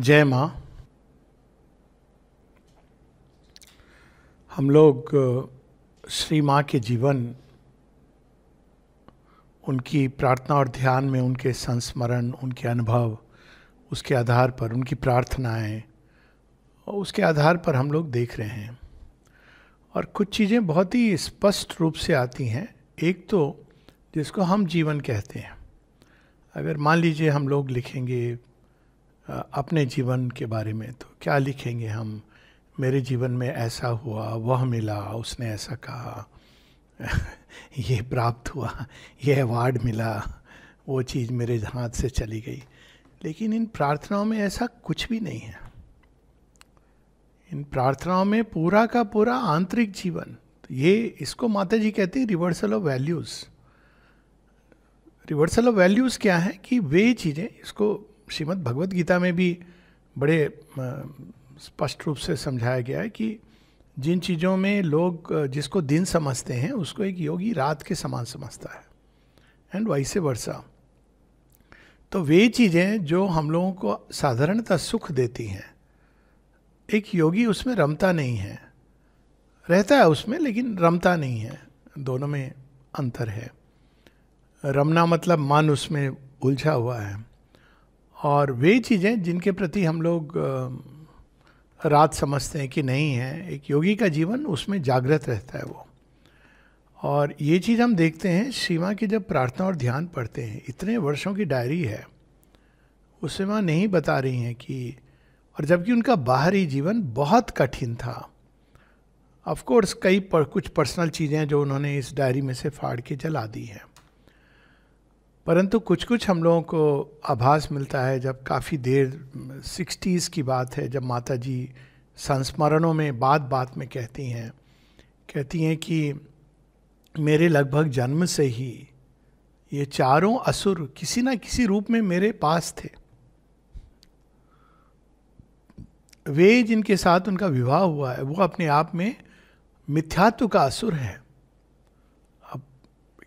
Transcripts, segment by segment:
जय माँ हम लोग श्री माँ के जीवन उनकी प्रार्थना और ध्यान में उनके संस्मरण उनके अनुभव उसके आधार पर उनकी प्रार्थनाएं और उसके आधार पर हम लोग देख रहे हैं और कुछ चीज़ें बहुत ही स्पष्ट रूप से आती हैं एक तो जिसको हम जीवन कहते हैं अगर मान लीजिए हम लोग लिखेंगे अपने जीवन के बारे में तो क्या लिखेंगे हम मेरे जीवन में ऐसा हुआ वह मिला उसने ऐसा कहा ये प्राप्त हुआ ये अवार्ड मिला वो चीज़ मेरे हाथ से चली गई लेकिन इन प्रार्थनाओं में ऐसा कुछ भी नहीं है इन प्रार्थनाओं में पूरा का पूरा आंतरिक जीवन तो ये इसको माता जी कहती है reversal of values reversal of values क्या है कि वे चीज़ें इसको श्रीमद् भगवद गीता में भी बड़े स्पष्ट रूप से समझाया गया है कि जिन चीज़ों में लोग जिसको दिन समझते हैं उसको एक योगी रात के समान समझता है एंड वाइस वर्षा तो वे चीज़ें जो हम लोगों को साधारणतः सुख देती हैं एक योगी उसमें रमता नहीं है रहता है उसमें लेकिन रमता नहीं है दोनों में अंतर है रमना मतलब मन उसमें उलझा हुआ है और वे चीज़ें जिनके प्रति हम लोग रात समझते हैं कि नहीं है एक योगी का जीवन उसमें जागृत रहता है वो और ये चीज़ हम देखते हैं शिवा की जब प्रार्थना और ध्यान पढ़ते हैं इतने वर्षों की डायरी है उससे माँ नहीं बता रही हैं कि और जबकि उनका बाहरी जीवन बहुत कठिन था ऑफ कोर्स कई पर, कुछ पर्सनल चीज़ें जो उन्होंने इस डायरी में से फाड़ के जला दी हैं परंतु कुछ कुछ हम लोगों को आभास मिलता है जब काफ़ी देर सिक्सटीज़ की बात है जब माता जी संस्मरणों में बात बात में कहती हैं कहती हैं कि मेरे लगभग जन्म से ही ये चारों असुर किसी ना किसी रूप में मेरे पास थे वे जिनके साथ उनका विवाह हुआ है वो अपने आप में मिथ्यात्व का असुर है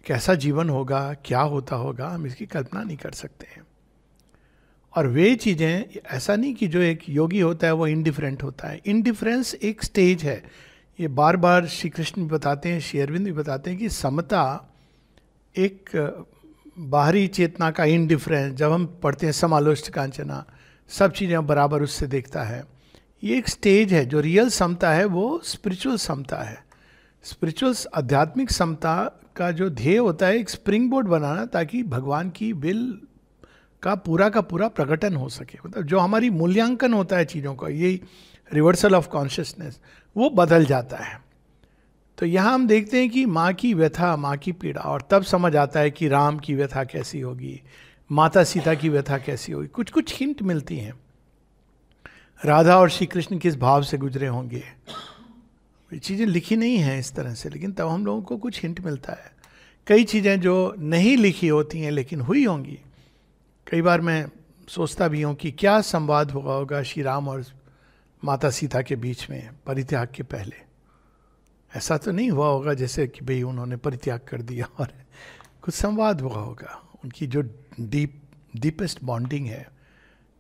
कैसा जीवन होगा क्या होता होगा हम इसकी कल्पना नहीं कर सकते हैं और वे चीज़ें ऐसा नहीं कि जो एक योगी होता है वो इनडिफरेंट होता है इनडिफरेंस एक स्टेज है ये बार बार श्री कृष्ण भी बताते हैं श्री अरविंद भी बताते हैं कि समता एक बाहरी चेतना का इनडिफरेंस जब हम पढ़ते हैं समालोचित कांचना सब चीज़ें बराबर उससे देखता है ये एक स्टेज है जो रियल समता है वो स्पिरिचुअल समता है स्पिरिचुअल आध्यात्मिक समता आपका जो ध्येय होता है एक स्प्रिंग बोर्ड बनाना ताकि भगवान की विल का पूरा का पूरा प्रकटन हो सके मतलब जो हमारी मूल्यांकन होता है चीज़ों का यही रिवर्सल ऑफ कॉन्शियसनेस वो बदल जाता है तो यहाँ हम देखते हैं कि माँ की व्यथा माँ की पीड़ा और तब समझ आता है कि राम की व्यथा कैसी होगी माता सीता की व्यथा कैसी होगी कुछ कुछ हिंट मिलती हैं राधा और श्री कृष्ण किस भाव से गुजरे होंगे चीज़ें लिखी नहीं हैं इस तरह से लेकिन तब हम लोगों को कुछ हिंट मिलता है कई चीज़ें जो नहीं लिखी होती हैं लेकिन हुई होंगी कई बार मैं सोचता भी हूँ कि क्या संवाद हुआ होगा श्री राम और माता सीता के बीच में परित्याग के पहले ऐसा तो नहीं हुआ होगा जैसे कि भाई उन्होंने परित्याग कर दिया और कुछ संवाद हुआ होगा उनकी जो डीप डीपेस्ट बॉन्डिंग है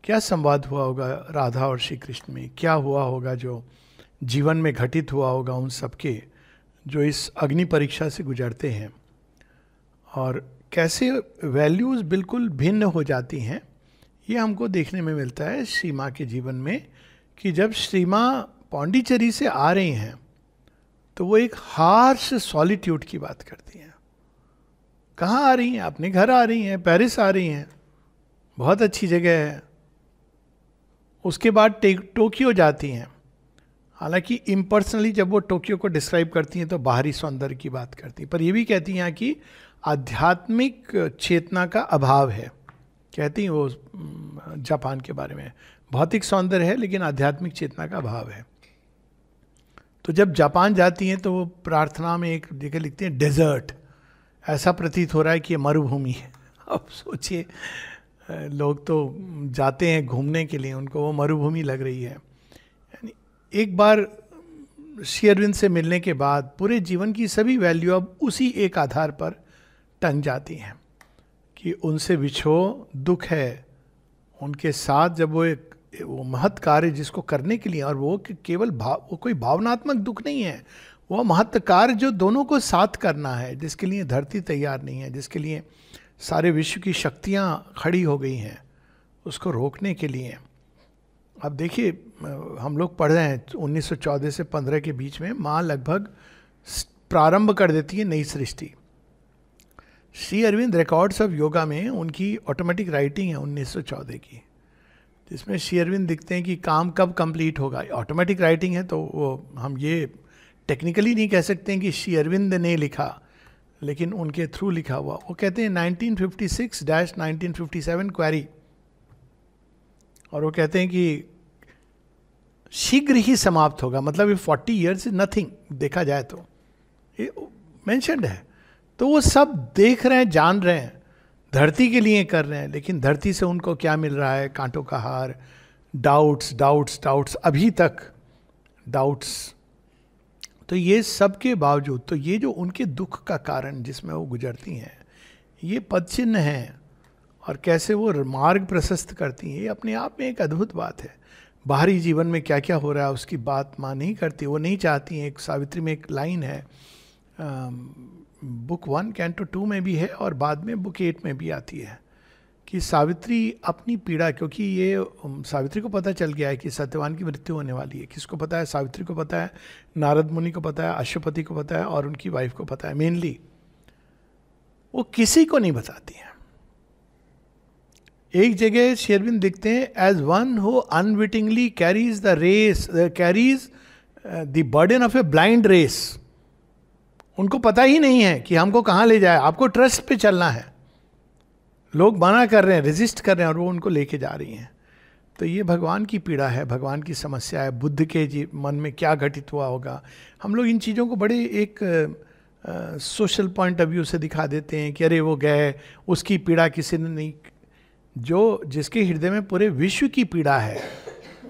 क्या संवाद हुआ होगा राधा और श्री कृष्ण में क्या हुआ होगा जो जीवन में घटित हुआ होगा उन सबके जो इस अग्नि परीक्षा से गुजरते हैं और कैसे वैल्यूज़ बिल्कुल भिन्न हो जाती हैं ये हमको देखने में मिलता है सीमा के जीवन में कि जब सीमा पौंडीचेरी से आ रही हैं तो वो एक हार्श सॉलिट्यूड की बात करती हैं कहाँ आ रही हैं अपने घर आ रही हैं पेरिस आ रही हैं बहुत अच्छी जगह है उसके बाद टोक्यो जाती हैं हालांकि इम्पर्सनली जब वो टोक्यो को डिस्क्राइब करती हैं तो बाहरी सौंदर्य की बात करती हैं पर ये भी कहती हैं कि आध्यात्मिक चेतना का अभाव है कहती हैं वो जापान के बारे में भौतिक सौंदर्य है लेकिन आध्यात्मिक चेतना का अभाव है तो जब जापान जाती हैं तो वो प्रार्थना में एक जगह लिखती हैं डेजर्ट ऐसा प्रतीत हो रहा है कि ये मरुभूमि है अब सोचिए लोग तो जाते हैं घूमने के लिए उनको वो मरुभूमि लग रही है एक बार श्री अरविंद से मिलने के बाद पूरे जीवन की सभी वैल्यू अब उसी एक आधार पर टंग जाती हैं कि उनसे बिछो दुख है उनके साथ जब वो एक वो महत् कार्य जिसको करने के लिए और वो केवल भाव वो कोई भावनात्मक दुख नहीं है वो महत्व कार्य जो दोनों को साथ करना है जिसके लिए धरती तैयार नहीं है जिसके लिए सारे विश्व की शक्तियाँ खड़ी हो गई हैं उसको रोकने के लिए अब देखिए हम लोग पढ़ रहे हैं 1914 तो से 15 के बीच में माँ लगभग प्रारंभ कर देती है नई सृष्टि Shri Aurobindo records of yoga में उनकी ऑटोमेटिक राइटिंग है 1914 की जिसमें श्री अरविंद दिखते हैं कि काम कब कंप्लीट होगा ऑटोमेटिक राइटिंग है तो वो हम ये टेक्निकली नहीं कह सकते हैं कि श्री अरविंद ने लिखा लेकिन उनके थ्रू लिखा हुआ वो कहते हैं 1956 डैश 1957 क्वेरी और वो कहते हैं कि शीघ्र ही समाप्त होगा मतलब ये फोर्टी ईयर्स इज नथिंग देखा जाए तो ये मैंशनड है तो वो सब देख रहे हैं जान रहे हैं धरती के लिए कर रहे हैं लेकिन धरती से उनको क्या मिल रहा है कांटों का हार डाउट्स डाउट्स डाउट्स अभी तक डाउट्स तो ये सब के बावजूद तो ये जो उनके दुख का कारण जिसमें वो गुजरती हैं ये पद चिन्ह हैं और कैसे वो मार्ग प्रशस्त करती हैं ये अपने आप में एक अद्भुत बात है बाहरी जीवन में क्या क्या हो रहा है उसकी बात माँ नहीं करती वो नहीं चाहती हैं एक सावित्री में एक लाइन है बुक वन कैंटो टू में भी है और बाद में बुक एट में भी आती है कि सावित्री अपनी पीड़ा क्योंकि ये सावित्री को पता चल गया है कि सत्यवान की मृत्यु होने वाली है किसको पता है सावित्री को पता है नारद मुनि को पता है अशुपति को पता है और उनकी वाइफ को पता है मेनली वो किसी को नहीं बताती हैं एक जगह शेरबिन दिखते हैं as one who unwittingly carries the race carries the burden of a blind race उनको पता ही नहीं है कि हमको कहाँ ले जाए आपको ट्रस्ट पे चलना है लोग मना कर रहे हैं रेजिस्ट कर रहे हैं और वो उनको लेके जा रही हैं तो ये भगवान की पीड़ा है भगवान की समस्या है बुद्ध के जी मन में क्या घटित हुआ होगा हम लोग इन चीज़ों को बड़े एक सोशल पॉइंट ऑफ व्यू से दिखा देते हैं कि अरे वो गए उसकी पीड़ा किसी ने नहीं जो जिसके हृदय में पूरे विश्व की पीड़ा है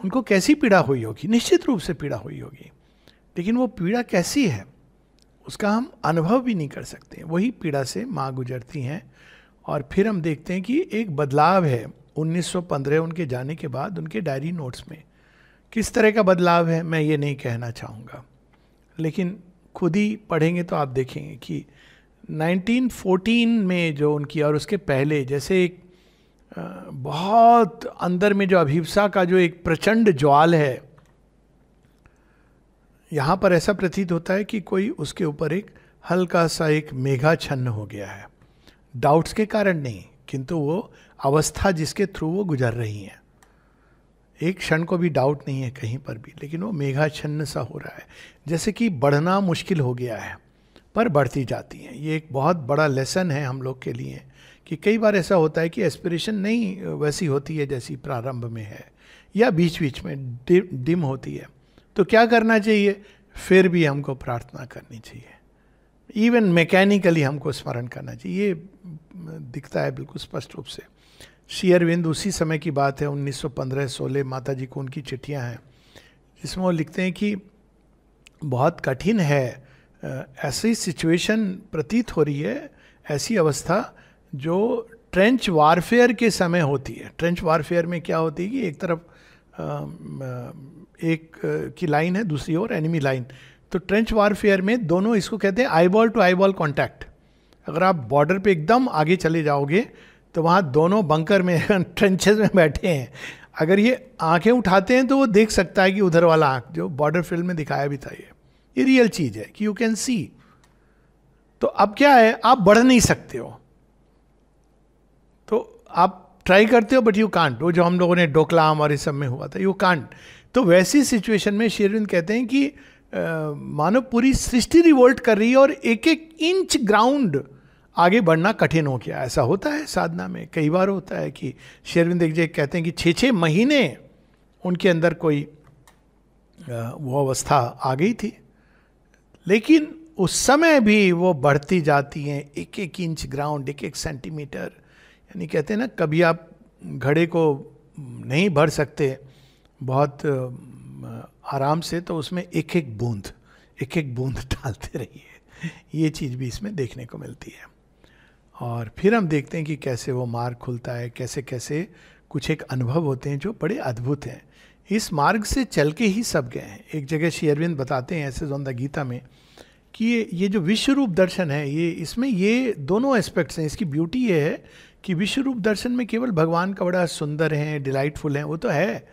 उनको कैसी पीड़ा हुई होगी निश्चित रूप से पीड़ा हुई होगी लेकिन वो पीड़ा कैसी है उसका हम अनुभव भी नहीं कर सकते वही पीड़ा से माँ गुजरती हैं और फिर हम देखते हैं कि एक बदलाव है 1915 उनके जाने के बाद उनके डायरी नोट्स में किस तरह का बदलाव है मैं ये नहीं कहना चाहूँगा लेकिन खुद ही पढ़ेंगे तो आप देखेंगे कि 1914 में जो उनकी और उसके पहले जैसे एक बहुत अंदर में जो अभिप्सा का जो एक प्रचंड ज्वाल है यहाँ पर ऐसा प्रतीत होता है कि कोई उसके ऊपर एक हल्का सा एक मेघा छन्न हो गया है डाउट्स के कारण नहीं किंतु वो अवस्था जिसके थ्रू वो गुजर रही हैं एक क्षण को भी डाउट नहीं है कहीं पर भी लेकिन वो मेघा छन्न सा हो रहा है जैसे कि बढ़ना मुश्किल हो गया है पर बढ़ती जाती हैं ये एक बहुत बड़ा लेसन है हम लोग के लिए कि कई बार ऐसा होता है कि एस्पिरेशन नहीं वैसी होती है जैसी प्रारंभ में है या बीच बीच में डिम होती है तो क्या करना चाहिए फिर भी हमको प्रार्थना करनी चाहिए इवन मैकेनिकली हमको स्मरण करना चाहिए ये दिखता है बिल्कुल स्पष्ट रूप से श्री अरविंद उसी समय की बात है 1915-16 माता जी को उनकी चिट्ठियाँ हैं जिसमें वो लिखते हैं कि बहुत कठिन है ऐसी सिचुएशन प्रतीत हो रही है ऐसी अवस्था जो ट्रेंच वारफेयर के समय होती है ट्रेंच वारफेयर में क्या होती है कि एक तरफ एक की लाइन है दूसरी ओर एनिमी लाइन तो ट्रेंच वारफेयर में दोनों इसको कहते हैं eye ball to eye ball contact अगर आप बॉर्डर पे एकदम आगे चले जाओगे तो वहाँ दोनों बंकर में ट्रेंचेज में बैठे हैं अगर ये आंखें उठाते हैं तो वो देख सकता है कि उधर वाला आंख जो बॉर्डर फील्ड में दिखाया भी था ये ये रियल चीज़ है कि यू कैन सी तो अब क्या है आप बढ़ नहीं सकते हो आप ट्राई करते हो बट यू कांट वो जो हम लोगों ने डोकलाम और इस सब में हुआ था यू कांट तो वैसी सिचुएशन में शेरविंद कहते हैं कि मानो पूरी सृष्टि रिवोल्ट कर रही है और एक एक इंच ग्राउंड आगे बढ़ना कठिन हो गया ऐसा होता है साधना में कई बार होता है कि शेरविंद एक जय कहते हैं कि छः छः महीने उनके अंदर कोई वो अवस्था आ गई थी लेकिन उस समय भी वो बढ़ती जाती हैं एक एक इंच ग्राउंड एक एक सेंटीमीटर यानी कहते हैं ना कभी आप घड़े को नहीं भर सकते बहुत आराम से तो उसमें एक एक बूंद एक एक बूंद डालते रहिए ये चीज़ भी इसमें देखने को मिलती है और फिर हम देखते हैं कि कैसे वो मार्ग खुलता है कैसे कैसे कुछ एक अनुभव होते हैं जो बड़े अद्भुत हैं इस मार्ग से चल के ही सब गए हैं एक जगह श्री अरविंद बताते हैं ऐसे जोंदा गीता में कि ये ये जो विश्व रूप दर्शन है ये इसमें ये दोनों एस्पेक्ट्स हैं इसकी ब्यूटी ये है कि विश्व रूप दर्शन में केवल भगवान का बड़ा सुंदर है डिलाइटफुल है वो तो है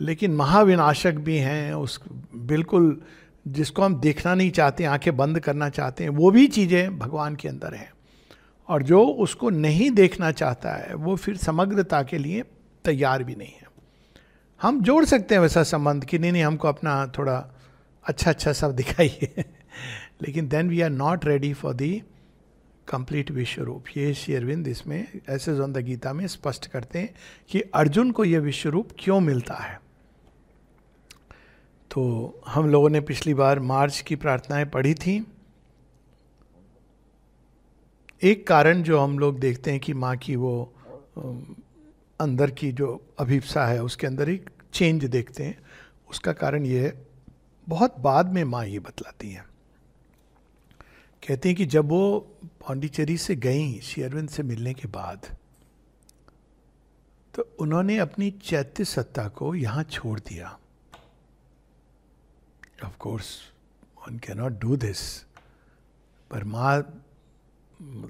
लेकिन महाविनाशक भी हैं उस बिल्कुल जिसको हम देखना नहीं चाहते आंखें बंद करना चाहते हैं वो भी चीज़ें भगवान के अंदर हैं और जो उसको नहीं देखना चाहता है वो फिर समग्रता के लिए तैयार भी नहीं है हम जोड़ सकते हैं वैसा संबंध कि नहीं नहीं हमको अपना थोड़ा अच्छा अच्छा सब दिखाइए लेकिन then we are not ready for the complete विश्व रूप ये श्री अरविंद इसमें ऐसे जो गीता में स्पष्ट करते हैं कि अर्जुन को यह विश्व रूप क्यों मिलता है तो हम लोगों ने पिछली बार मार्च की प्रार्थनाएं पढ़ी थी एक कारण जो हम लोग देखते हैं कि माँ की वो अंदर की जो अभिप्सा है उसके अंदर एक चेंज देखते हैं उसका कारण ये है बहुत बाद में माँ ये बतलाती हैं कहते हैं कि जब वो पांडिचेरी से गई शेयरविंद से मिलने के बाद तो उन्होंने अपनी चैत्य सत्ता को यहाँ छोड़ दिया of course one cannot do this दिस पर मां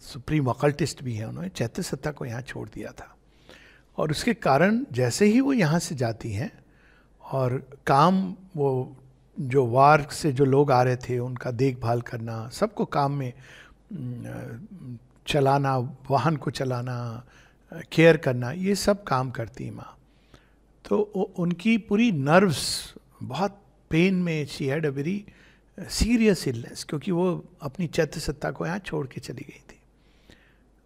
सुप्रीम अकल्टिस्ट भी हैं उन्होंने चैत्य सत्ता को यहाँ छोड़ दिया था और उसके कारण जैसे ही वो यहाँ से जाती हैं और काम वो जो वार से जो लोग आ रहे थे उनका देखभाल करना सबको काम में चलाना वाहन को चलाना केयर करना ये सब काम करती माँ तो उनकी पूरी नर्व्स बहुत पेन में she had a very serious illness क्योंकि वो अपनी चैत्र सत्ता को यहाँ छोड़ के चली गई थी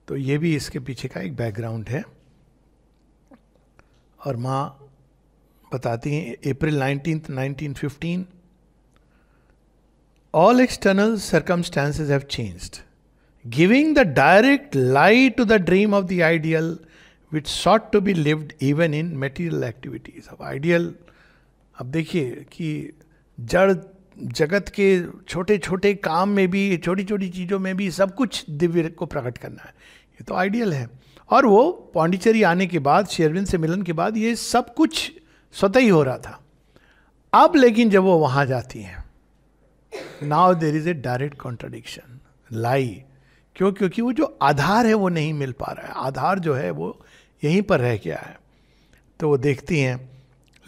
तो ये भी इसके पीछे का एक बैकग्राउंड है और माँ बताती हैं April nineteen nineteen fifteen all external circumstances have changed, giving the direct light to the dream of the ideal which sought to be lived even in material activities. अब ideal अब देखिए कि जड़ जगत के छोटे छोटे काम में भी छोटी छोटी चीज़ों में भी सब कुछ दिव्य को प्रकट करना है ये तो आइडियल है और वो पांडिचेरी आने के बाद शेरविंद से मिलन के बाद ये सब कुछ स्वतः ही हो रहा था अब लेकिन जब वो वहाँ जाती हैं now there is a direct contradiction lie क्यों क्योंकि वो जो आधार है वो नहीं मिल पा रहा है आधार जो है वो यहीं पर रह गया है तो वो देखती हैं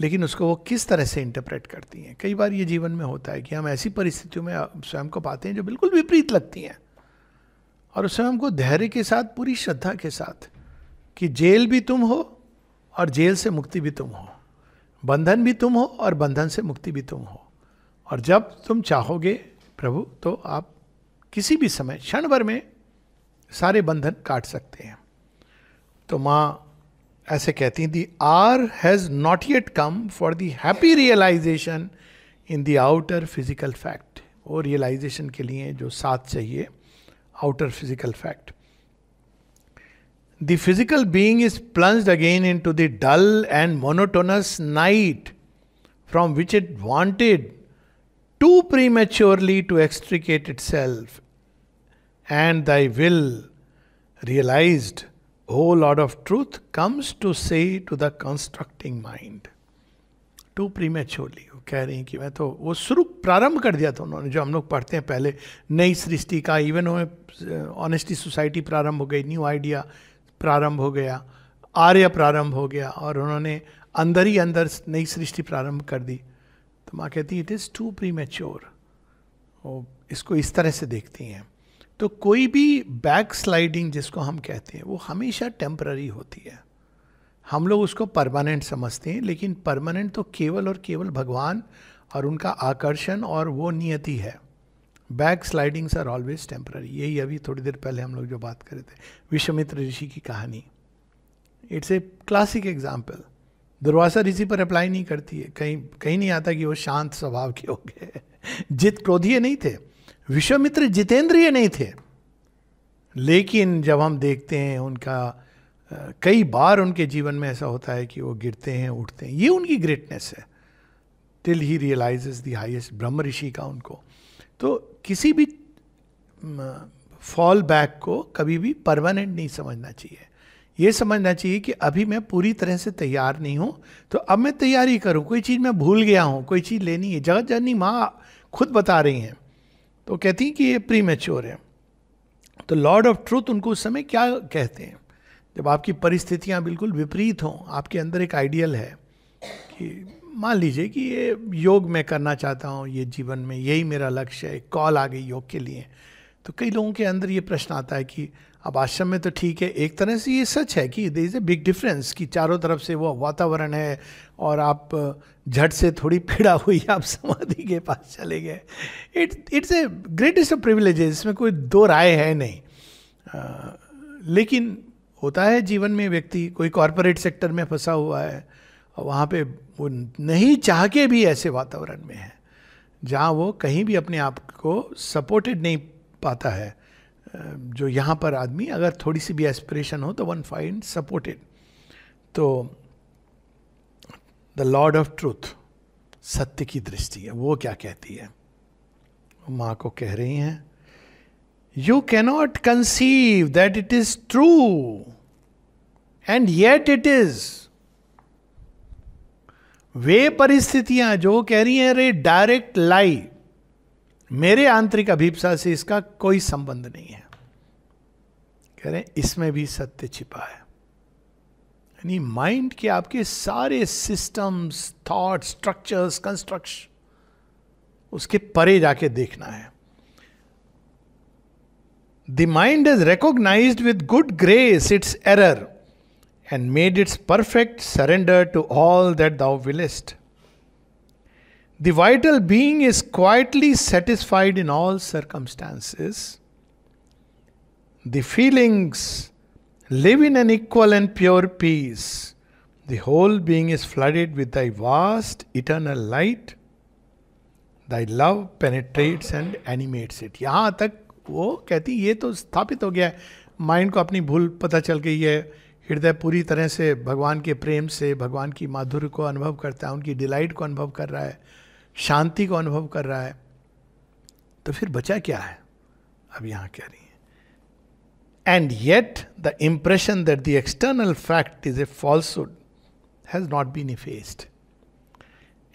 लेकिन उसको वो किस तरह से इंटरप्रेट करती हैं कई बार ये जीवन में होता है कि हम ऐसी परिस्थितियों में स्वयं को पाते हैं जो बिल्कुल विपरीत लगती हैं और उस समय हमको धैर्य के साथ पूरी श्रद्धा के साथ कि जेल भी तुम हो और जेल से मुक्ति भी तुम हो बंधन भी तुम हो और बंधन से मुक्ति भी तुम हो और जब तुम चाहोगे प्रभु तो आप किसी भी समय क्षण भर में सारे बंधन काट सकते हैं तो माँ ऐसे कहती the hour has not yet come for the happy realisation in the outer physical fact वो रियलाइजेशन के लिए जो साथ चाहिए outer physical fact the physical being is plunged again into the dull and monotonous night from which it wanted too prematurely to extricate itself, and thy will, realized, O Lord of truth, comes to say to the constructing mind. Too prematurely वो कह रही हैं कि मैं तो वो शुरू प्रारंभ कर दिया था उन्होंने जो हम लोग पढ़ते हैं पहले नई सृष्टि का इवन हमें ऑनेस्टी uh, सोसाइटी प्रारंभ हो गई न्यू आइडिया प्रारंभ हो गया आर्य प्रारंभ हो गया और उन्होंने अंदर ही अंदर नई सृष्टि प्रारंभ कर दी तो माँ कहती it is too premature इसको इस तरह से देखती हैं तो कोई भी बैक स्लाइडिंग जिसको हम कहते हैं वो हमेशा टेम्प्ररी होती है हम लोग उसको परमानेंट समझते हैं लेकिन परमानेंट तो केवल और केवल भगवान और उनका आकर्षण और वो नियति है back slidings are always temporary यही अभी थोड़ी देर पहले हम लोग जो बात कर रहे थे विश्वमित्र ऋषि की कहानी it's a classic example Durvasa ऋषि पर अप्लाई नहीं करती है कहीं कहीं नहीं आता कि वो शांत स्वभाव के हो गए जित क्रोधीय नहीं थे विश्वमित्र जितेंद्रिय नहीं थे लेकिन जब हम देखते हैं उनका कई बार उनके जीवन में ऐसा होता है कि वो गिरते हैं उठते हैं ये उनकी ग्रेटनेस है till he realise the highest ब्रह्म ऋषि का उनको तो किसी भी फॉल बैक को कभी भी परमानेंट नहीं समझना चाहिए ये समझना चाहिए कि अभी मैं पूरी तरह से तैयार नहीं हूँ तो अब मैं तैयारी करूँ कोई चीज़ मैं भूल गया हूँ कोई चीज़ लेनी है जगत जननी माँ खुद बता रही हैं तो कहती हैं कि ये प्री मेच्योर है तो लॉर्ड ऑफ ट्रूथ उनको उस समय क्या कहते हैं जब आपकी परिस्थितियाँ बिल्कुल विपरीत हों आपके अंदर एक आइडियल है कि मान लीजिए कि ये योग मैं करना चाहता हूँ ये जीवन में यही मेरा लक्ष्य है कॉल आ गई योग के लिए तो कई लोगों के अंदर ये प्रश्न आता है कि अब आश्रम में तो ठीक है एक तरह से ये सच है कि there is a big difference कि चारों तरफ से वो वातावरण है और आप झट से थोड़ी पीड़ा हुई आप समाधि के पास चले गए it it's a greatest of privilege इसमें कोई दो राय है नहीं आ, लेकिन होता है जीवन में व्यक्ति कोई कॉरपोरेट सेक्टर में फंसा हुआ है और वहाँ पे वो नहीं चाह के भी ऐसे वातावरण में है जहाँ वो कहीं भी अपने आप को सपोर्टेड नहीं पाता है जो यहाँ पर आदमी अगर थोड़ी सी भी एस्पिरेशन हो तो वन फाइंड सपोर्टेड तो द लॉर्ड ऑफ ट्रूथ सत्य की दृष्टि है वो क्या कहती है माँ को कह रही हैं you cannot conceive that it is true and yet it is way परिस्थितियां जो कह रही हैं रे डायरेक्ट लाइफ मेरे आंतरिक अभिप्सा से इसका कोई संबंध नहीं है कह रहे इसमें भी सत्य छिपा है यानी माइंड के आपके सारे सिस्टम्स थॉट स्ट्रक्चर्स कंस्ट्रक्शन उसके परे जाके देखना है the mind is recognise with good grace its error and made its perfect surrender to all that thou willest The vital being is quietly satisfied in all circumstances. The feelings live in an equal and pure peace. The whole being is flooded with thy vast eternal light. Thy love penetrates and animates it. यहाँ तक वो कहती ये तो स्थापित हो गया है माइंड को अपनी भूल पता चल गई है हृदय पूरी तरह से भगवान के प्रेम से भगवान की माधुर्य को अनुभव करता है उनकी डिलाइट को अनुभव कर रहा है शांति को अनुभव कर रहा है तो फिर बचा क्या है अब यहां कह रही है and yet the impression that the external fact is a falsehood has not been effaced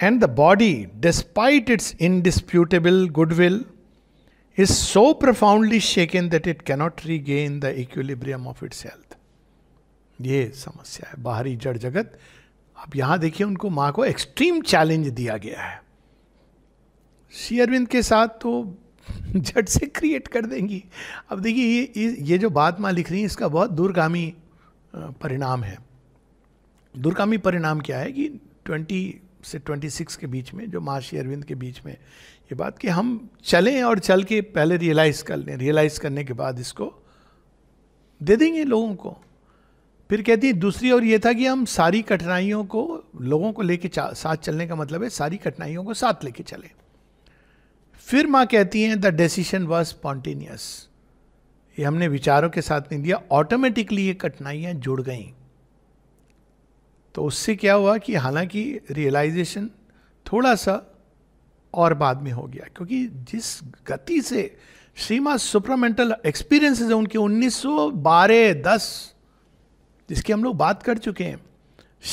and the body despite its indisputable goodwill is so profoundly shaken that it cannot regain the equilibrium of its health. ये समस्या है बाहरी जड़ जगत अब यहां देखिए उनको मां को एक्सट्रीम चैलेंज दिया गया है श्री अरविंद के साथ तो झट से क्रिएट कर देंगी अब देखिए ये ये जो बात माँ लिख रही है इसका बहुत दूरगामी परिणाम है दूरगामी परिणाम क्या है कि 20 से 26 के बीच में जो माँ श्री अरविंद के बीच में ये बात कि हम चलें और चल के पहले रियलाइज़ कर लें रियलाइज़ करने के बाद इसको दे देंगे लोगों को फिर कहती है दूसरी और ये था कि हम सारी कठिनाइयों को लोगों को लेके साथ चलने का मतलब है सारी कठिनाइयों को साथ लेके चलें फिर माँ कहती हैं द डिसीशन वॉज स्पॉन्टेनियस ये हमने विचारों के साथ नहीं दिया ऑटोमेटिकली ये कठिनाइयाँ जुड़ गई तो उससे क्या हुआ कि हालांकि रियलाइजेशन थोड़ा सा और बाद में हो गया क्योंकि जिस गति से श्रीमा सुपरामेंटल एक्सपीरियंसेस है उनके 1912 10 जिसकी हम लोग बात कर चुके हैं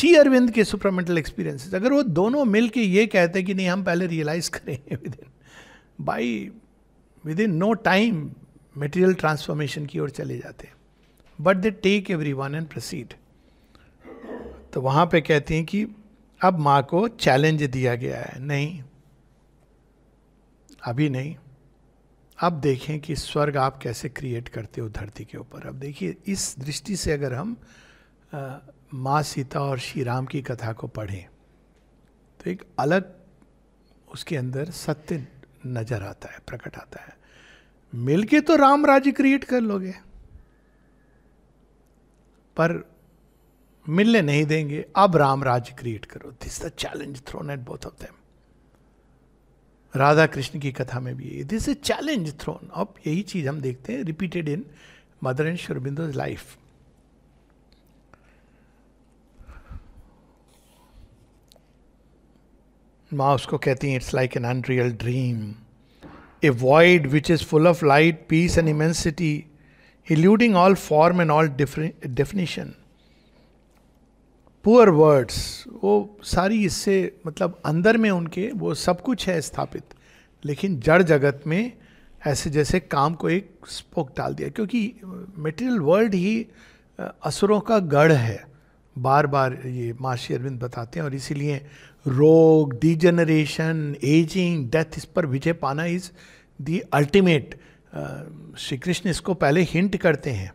श्री अरविंद के सुपरामेंटल एक्सपीरियंसेस अगर वो दोनों मिल के ये कहते कि नहीं हम पहले रियलाइज करें within by within no time material transformation की ओर चले जाते हैं but they take every one and proceed तो वहाँ पे कहते हैं कि अब माँ को चैलेंज दिया गया है नहीं अभी नहीं अब देखें कि स्वर्ग आप कैसे क्रिएट करते हो धरती के ऊपर अब देखिए इस दृष्टि से अगर हम माँ सीता और श्री राम की कथा को पढ़ें तो एक अलग उसके अंदर सत्य नजर आता है प्रकट आता है मिलके तो राम राज्य क्रिएट कर लोगे पर मिलने नहीं देंगे अब राम राज्य क्रिएट करो this the challenge thrown at both of them Radha Krishna की कथा में भी दिस इज चैलेंज थ्रोन अब यही चीज हम देखते हैं repeated in mother and Sri Aurobindo life माँ उसको कहती हैं it's like an unreal dream a void which is full of light peace and immensity eluding all form and all definition poor words वो सारी इससे मतलब अंदर में उनके वो सब कुछ है स्थापित लेकिन जड़ जगत में ऐसे जैसे काम को एक स्पोक डाल दिया क्योंकि मेटेरियल वर्ल्ड ही असुरों का गढ़ है बार बार ये माँ अरविंद बताते हैं और इसीलिए रोग डिजेनरेशन एजिंग डेथ इस पर विजय पाना is the ultimate Shri Krishna इसको पहले हिंट करते हैं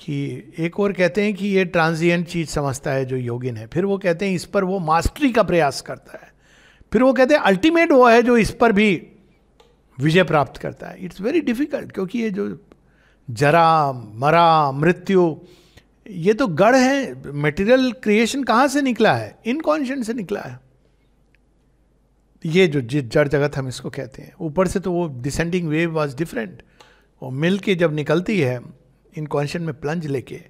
कि एक और कहते हैं कि ये ट्रांजिएंट चीज समझता है जो योगिन है फिर वो कहते हैं इस पर वो मास्टरी का प्रयास करता है फिर वो कहते हैं अल्टीमेट वो है जो इस पर भी विजय प्राप्त करता है इट्स वेरी डिफिकल्ट क्योंकि ये जो जरा मरा मृत्यु ये तो गढ़ है मटेरियल क्रिएशन कहाँ से निकला है इनकॉन्शियंट से निकला है ये जो जड़ जगत हम इसको कहते हैं ऊपर से तो वो डिसेंडिंग वेव वाज डिफरेंट वो मिल के जब निकलती है इनकॉन्शियन में प्लंज लेके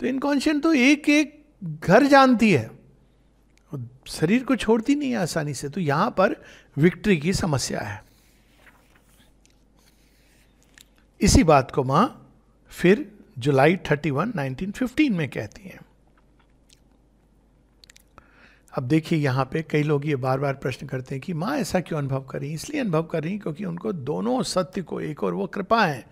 तो इनकॉन्शियन तो एक एक घर जानती है शरीर को छोड़ती नहीं है आसानी से तो यहां पर विक्ट्री की समस्या है इसी बात को मां फिर जुलाई 31, 1915 में कहती हैं अब देखिए यहाँ पे कई लोग ये बार बार प्रश्न करते हैं कि माँ ऐसा क्यों अनुभव कर रही इसलिए अनुभव कर रही क्योंकि उनको दोनों सत्य को एक और वो कृपा है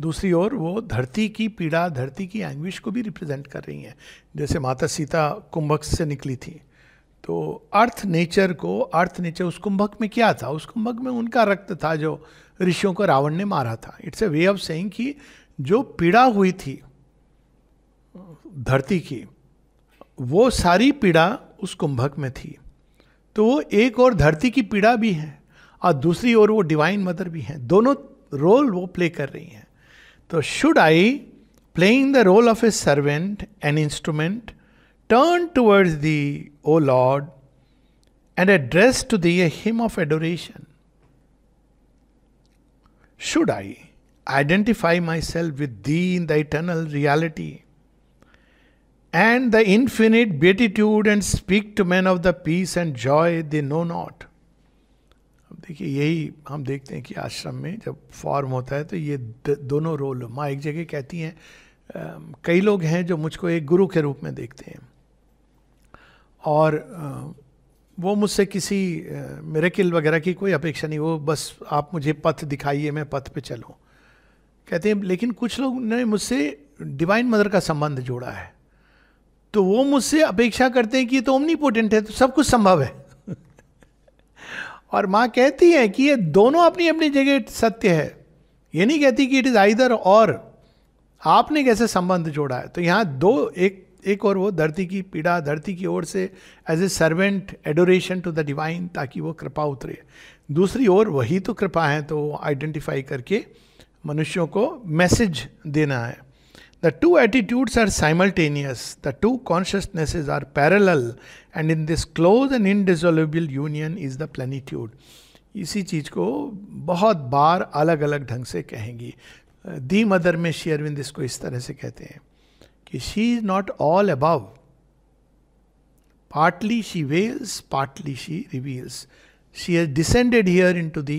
दूसरी ओर वो धरती की पीड़ा धरती की एंग्विश को भी रिप्रेजेंट कर रही हैं जैसे माता सीता कुंभक से निकली थी तो अर्थ नेचर को अर्थ नेचर उस कुंभक में क्या था उस कुंभक में उनका रक्त था जो ऋषियों को रावण ने मारा था it's a way of saying कि जो पीड़ा हुई थी धरती की वो सारी पीड़ा उस कुंभक में थी तो वो एक और धरती की पीड़ा भी है और दूसरी ओर वो डिवाइन मदर भी हैं दोनों रोल वो प्ले कर रही हैं तो should I playing the role of a servant an instrument turn towards the O Lord and address to the a hymn of adoration should I identify myself with the in the eternal reality and the infinite beatitude and speak to man of the peace and joy they know not अब देखिए यही हम देखते हैं कि आश्रम में जब फॉर्म होता है तो ये दोनों रोल माँ एक जगह कहती हैं कई लोग हैं जो मुझको एक गुरु के रूप में देखते हैं और वो मुझसे किसी मेरेकिल वगैरह की कोई अपेक्षा नहीं वो बस आप मुझे पथ दिखाइए मैं पथ पे चलूँ कहते हैं लेकिन कुछ लोग ने मुझसे डिवाइन मदर का संबंध जोड़ा है तो वो मुझसे अपेक्षा करते हैं कि ये तो ओमनीपोटेंट है तो सब कुछ संभव है और माँ कहती है कि ये दोनों अपनी अपनी जगह सत्य है ये नहीं कहती कि इट इज आइदर और आपने कैसे संबंध जोड़ा है तो यहाँ दो एक एक और वो धरती की पीड़ा धरती की ओर से as a servant adoration to the divine ताकि वो कृपा उतरे दूसरी ओर वही तो कृपा है तो आइडेंटिफाई करके मनुष्यों को मैसेज देना है The two attitudes are simultaneous, the two consciousnesses are parallel, and in this close and indissoluble union is the plenitude. इसी चीज को बहुत बार अलग अलग ढंग से कहेंगी दी मदर में श्री अरविंद इसको इस तरह से कहते हैं कि she is not all above partly she veils, partly she reveals. She has descended here into the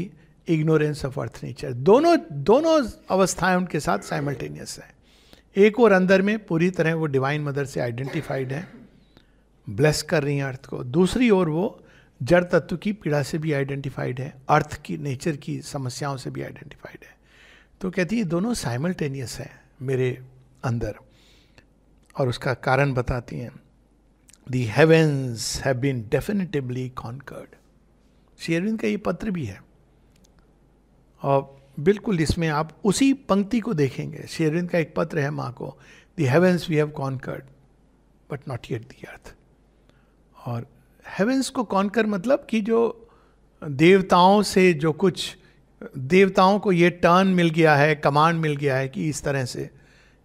ignorance of earth nature. दोनों दोनों अवस्थाएं उनके साथ साइमल्टेनियस हैं एक और अंदर में पूरी तरह वो डिवाइन मदर से आइडेंटिफाइड है ब्लेस कर रही हैं अर्थ को दूसरी ओर वो जड़ तत्व की पीड़ा से भी आइडेंटिफाइड है अर्थ की नेचर की समस्याओं से भी आइडेंटिफाइड है तो कहती है दोनों साइमल्टेनियस हैं मेरे अंदर और उसका कारण बताती हैं the heavens have been definitively conquered Sri Aurobindo का ये पत्र भी है और बिल्कुल इसमें आप उसी पंक्ति को देखेंगे शेरविंद का एक पत्र है माँ को the heavens we have conquered but not yet the earth और हेवेंस को कॉन्कर मतलब कि जो देवताओं से जो कुछ देवताओं को ये टर्न मिल गया है कमांड मिल गया है कि इस तरह से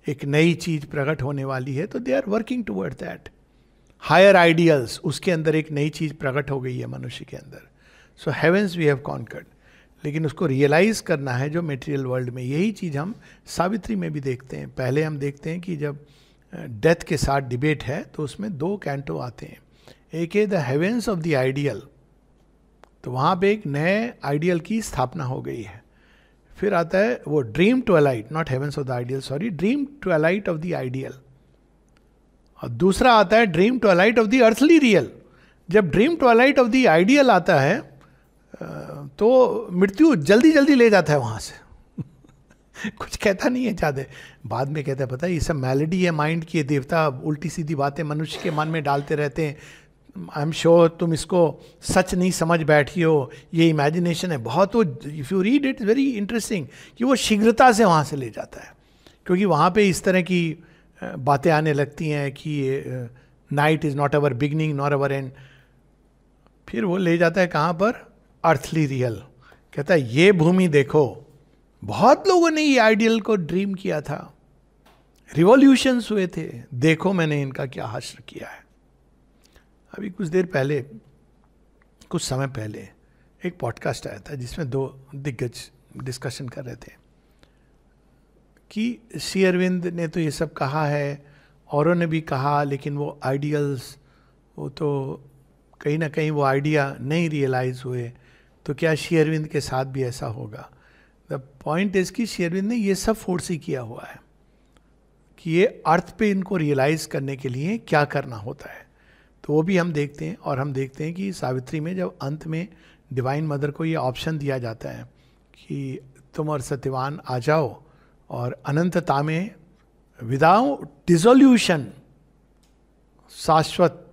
एक नई चीज प्रकट होने वाली है तो they are working toward that higher ideals उसके अंदर एक नई चीज प्रकट हो गई है मनुष्य के अंदर so heavens we have conquered लेकिन उसको रियलाइज़ करना है जो मेटेरियल वर्ल्ड में यही चीज़ हम सावित्री में भी देखते हैं पहले हम देखते हैं कि जब डेथ के साथ डिबेट है तो उसमें दो कैंटो आते हैं एक है the heavens of the ideal तो वहाँ पे एक नए आइडियल की स्थापना हो गई है फिर आता है वो dream twilight not heavens of the ideal sorry dream twilight of the ideal और दूसरा आता है dream twilight of the earthly real जब dream twilight of the ideal आता है तो मृत्यु जल्दी जल्दी ले जाता है वहाँ से कुछ कहता नहीं है ज़्यादा बाद में कहता है पता है ये सब मेलेडी है माइंड की देवता उल्टी सीधी बातें मनुष्य के मन में डालते रहते हैं आई एम श्योर तुम इसको सच नहीं समझ बैठी हो ये इमेजिनेशन है बहुत वो if you read it very interesting कि वो शीघ्रता से वहाँ से ले जाता है क्योंकि वहाँ पे इस तरह की बातें आने लगती हैं कि night is not our beginning not our end फिर वो ले जाता है कहाँ पर अर्थली रियल कहता है ये भूमि देखो बहुत लोगों ने ये आइडियल को ड्रीम किया था रिवॉल्यूशंस हुए थे देखो मैंने इनका क्या हश्र किया है अभी कुछ देर पहले कुछ समय पहले एक पॉडकास्ट आया था जिसमें दो दिग्गज डिस्कशन कर रहे थे कि सी अरविंद ने तो ये सब कहा है औरों ने भी कहा लेकिन वो आइडियल्स वो तो कहीं ना कहीं वो आइडिया नहीं रियलाइज़ हुए तो क्या शेयरविंद के साथ भी ऐसा होगा द पॉइंट इज कि शेयरविंद ने ये सब फोर्स ही किया हुआ है कि ये अर्थ पे इनको रियलाइज करने के लिए क्या करना होता है तो वो भी हम देखते हैं और हम देखते हैं कि सावित्री में जब अंत में डिवाइन मदर को ये ऑप्शन दिया जाता है कि तुम और सत्यवान आ जाओ और अनंतता में विदाउट डिजोल्यूशन शाश्वत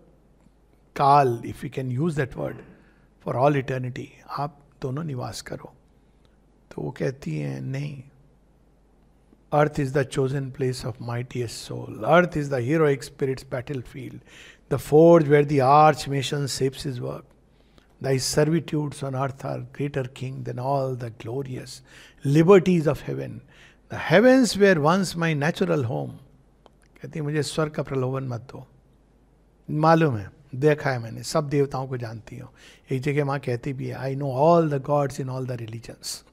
काल if you can use that word for all eternity आप दोनों निवास करो तो वो कहती हैं नहीं earth is the chosen place of mightiest soul earth is the heroic spirit's battlefield the forge where the archmason shapes his work thy servitudes on earth are greater king than all the glorious liberties of heaven the heavens where once my natural home कहती मुझे स्वर्ग का प्रलोभन मत दो मालूम है देखा है मैंने सब देवताओं को जानती हूँ एक जगह माँ कहती भी है I know all the gods in all the religions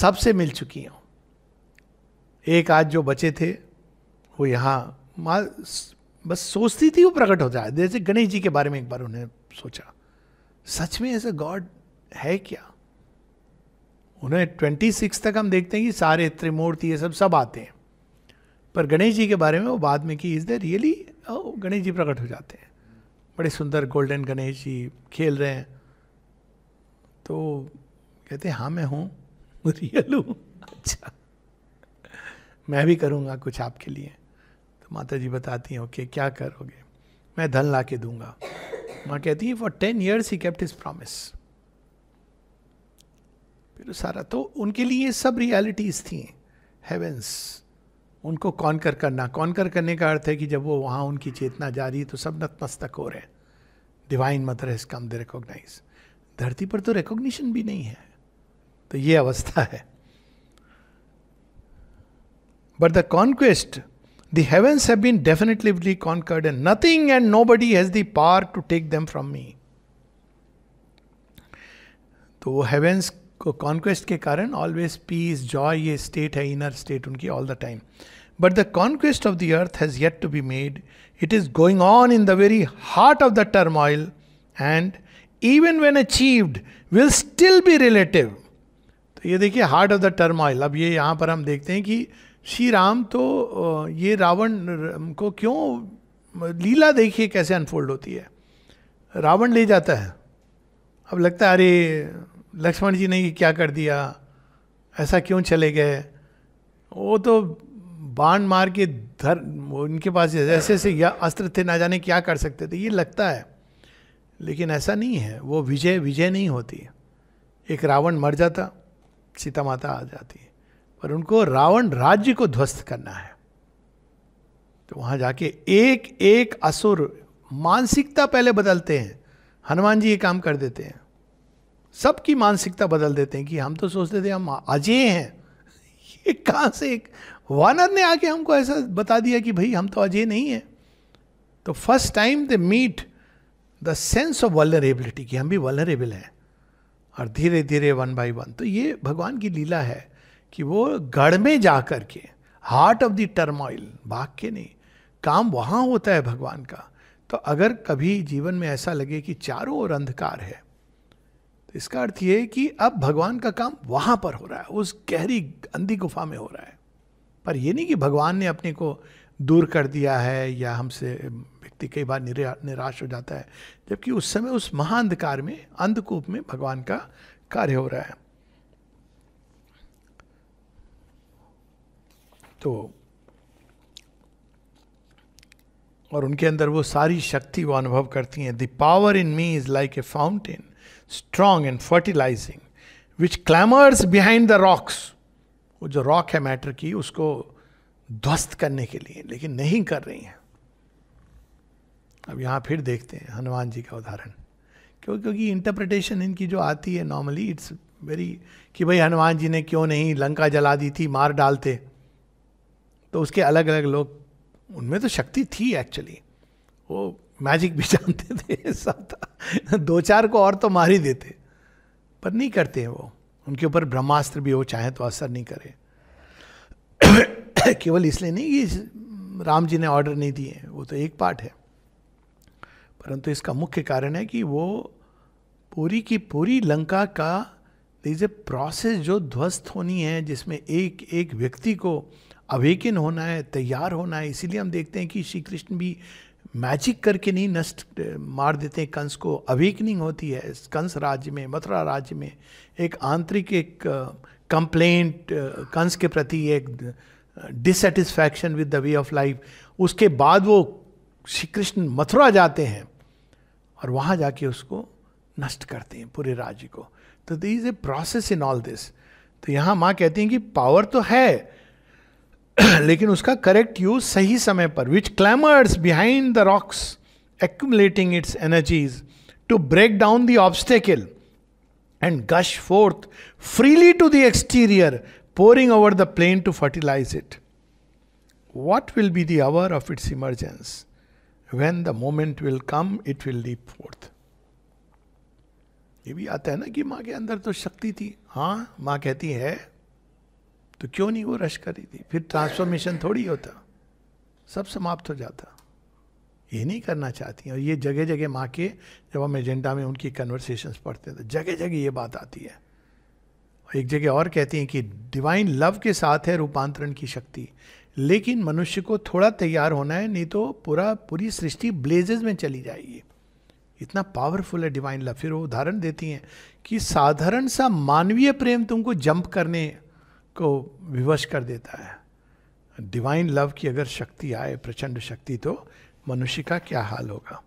सबसे मिल चुकी हूँ एक आज जो बचे थे वो यहाँ माँ बस सोचती थी वो प्रकट हो जाए जैसे गणेश जी के बारे में एक बार उन्हें सोचा सच में ऐसा गॉड है क्या उन्हें ट्वेंटी सिक्स तक हम देखते हैं कि सारे त्रिमूर्ति ये सब सब आते हैं पर गणेश जी के बारे में वो बाद में कि is the really Ganesh ji प्रकट हो जाते हैं बड़े सुंदर गोल्डन गणेश जी खेल रहे हैं तो कहते हाँ मैं हूँ रियल हूँ अच्छा मैं भी करूँगा कुछ आपके लिए तो माता जी बताती हैं ओके okay, क्या करोगे मैं धन ला के दूंगा माँ कहती है for ten years he kept his promise फिर सारा तो उनके लिए सब रियलिटीज थी हेवेंस उनको कॉन्कर करना कॉन्कर करने का अर्थ है कि जब वो वहाँ उनकी चेतना जा रही है तो सब नतमस्तक हो रहे हैं divine mother has come they recognize धरती पर तो रिकॉग्निशन भी नहीं है तो ये अवस्था है but the conquest the heavens have been definitely conquered and nothing and nobody has the power to take them from me तो वो हेवेंस को कॉन्क्वेस्ट के कारण ऑलवेज पीस जॉय ये स्टेट है इनर स्टेट उनकी all the time but the conquest of the earth has yet to be made it is going on in the very heart of the turmoil and even when achieved will still be relative तो ये देखिए heart of the turmoil अब ये यहाँ पर हम देखते हैं कि श्री राम तो ये रावण को क्यों लीला देखिए कैसे अनफोल्ड होती है रावण ले जाता है अब लगता है अरे लक्ष्मण जी ने ये क्या कर दिया ऐसा क्यों चले गए वो तो बाण मार के धर उनके पास ऐसे ऐसे या अस्त्र थे ना जाने क्या कर सकते थे ये लगता है लेकिन ऐसा नहीं है वो विजय विजय नहीं होती एक रावण मर जाता सीता माता आ जाती है पर उनको रावण राज्य को ध्वस्त करना है तो वहाँ जाके एक एक असुर मानसिकता पहले बदलते हैं हनुमान जी ये काम कर देते हैं सबकी मानसिकता बदल देते हैं कि हम तो सोचते थे हम अजय हैं ये कहाँ से एक वानर ने आके हमको ऐसा बता दिया कि भाई हम तो अजय नहीं हैं तो first time they meet the sense of vulnerability कि हम भी वलरेबल हैं और धीरे धीरे वन बाय वन तो ये भगवान की लीला है कि वो गढ़ में जा कर के हार्ट ऑफ द टर्मोइल भाग के नहीं काम वहाँ होता है भगवान का तो अगर कभी जीवन में ऐसा लगे कि चारों ओर अंधकार है इसका अर्थ यह कि अब भगवान का काम वहां पर हो रहा है उस गहरी अंधी गुफा में हो रहा है पर यह नहीं कि भगवान ने अपने को दूर कर दिया है या हमसे व्यक्ति कई बार निराश हो जाता है जबकि उस समय उस महाअंधकार में अंधकूप में भगवान का कार्य हो रहा है तो और उनके अंदर वो सारी शक्ति वो अनुभव करती हैं the power in me is like a fountain strong and fertilising which clamours behind the rocks वो जो रॉक है मैटर की उसको ध्वस्त करने के लिए लेकिन नहीं कर रही हैं अब यहाँ फिर देखते हैं हनुमान जी का उदाहरण क्यों क्योंकि इंटरप्रिटेशन इनकी जो आती है नॉर्मली इट्स वेरी कि भाई हनुमान जी ने क्यों नहीं लंका जला दी थी मार डालते तो उसके अलग अलग लोग उनमें तो शक्ति थी एक्चुअली वो मैजिक भी जानते थे सब था दो चार को और तो मार ही देते पर नहीं करते हैं वो उनके ऊपर ब्रह्मास्त्र भी हो चाहे तो असर नहीं करे केवल इसलिए नहीं कि राम जी ने ऑर्डर नहीं दिए वो तो एक पार्ट है परंतु इसका मुख्य कारण है कि वो पूरी की पूरी लंका का इज ए प्रोसेस जो ध्वस्त होनी है जिसमें एक एक व्यक्ति को अवेकिन होना है तैयार होना है इसीलिए हम देखते हैं कि श्री कृष्ण भी मैजिक करके नहीं नष्ट मार देते हैं कंस को अवेकनिंग होती है कंस राज्य में मथुरा राज्य में एक आंतरिक एक कंप्लेंट कंस के प्रति एक dissatisfaction with the way of life उसके बाद वो श्री कृष्ण मथुरा जाते हैं और वहाँ जाके उसको नष्ट करते हैं पूरे राज्य को तो the is a process in all this तो यहाँ माँ कहती हैं कि पावर तो है लेकिन उसका करेक्ट यूज सही समय पर which clamours behind the rocks accumulating its energies to break down the obstacle and gush forth freely to the exterior pouring over the plain to fertilise it what will be the hour of its emergence when the moment will come it will leap ये भी आता है ना कि माँ के अंदर तो शक्ति थी हाँ माँ कहती है तो क्यों नहीं वो रश करी थी फिर ट्रांसफॉर्मेशन थोड़ी होता सब समाप्त हो जाता ये नहीं करना चाहती और ये जगह जगह माँ के जब हम एजेंडा में उनकी कन्वर्सेशंस पढ़ते हैं तो जगह जगह ये बात आती है एक जगह और कहती हैं कि डिवाइन लव के साथ है रूपांतरण की शक्ति लेकिन मनुष्य को थोड़ा तैयार होना है नहीं तो पूरा पूरी सृष्टि ब्लेजेस में चली जाएगी इतना पावरफुल है डिवाइन लव फिर वो उदाहरण देती हैं कि साधारण सा मानवीय प्रेम तुमको जंप करने को विवश कर देता है डिवाइन लव की अगर शक्ति आए प्रचंड शक्ति तो मनुष्य का क्या हाल होगा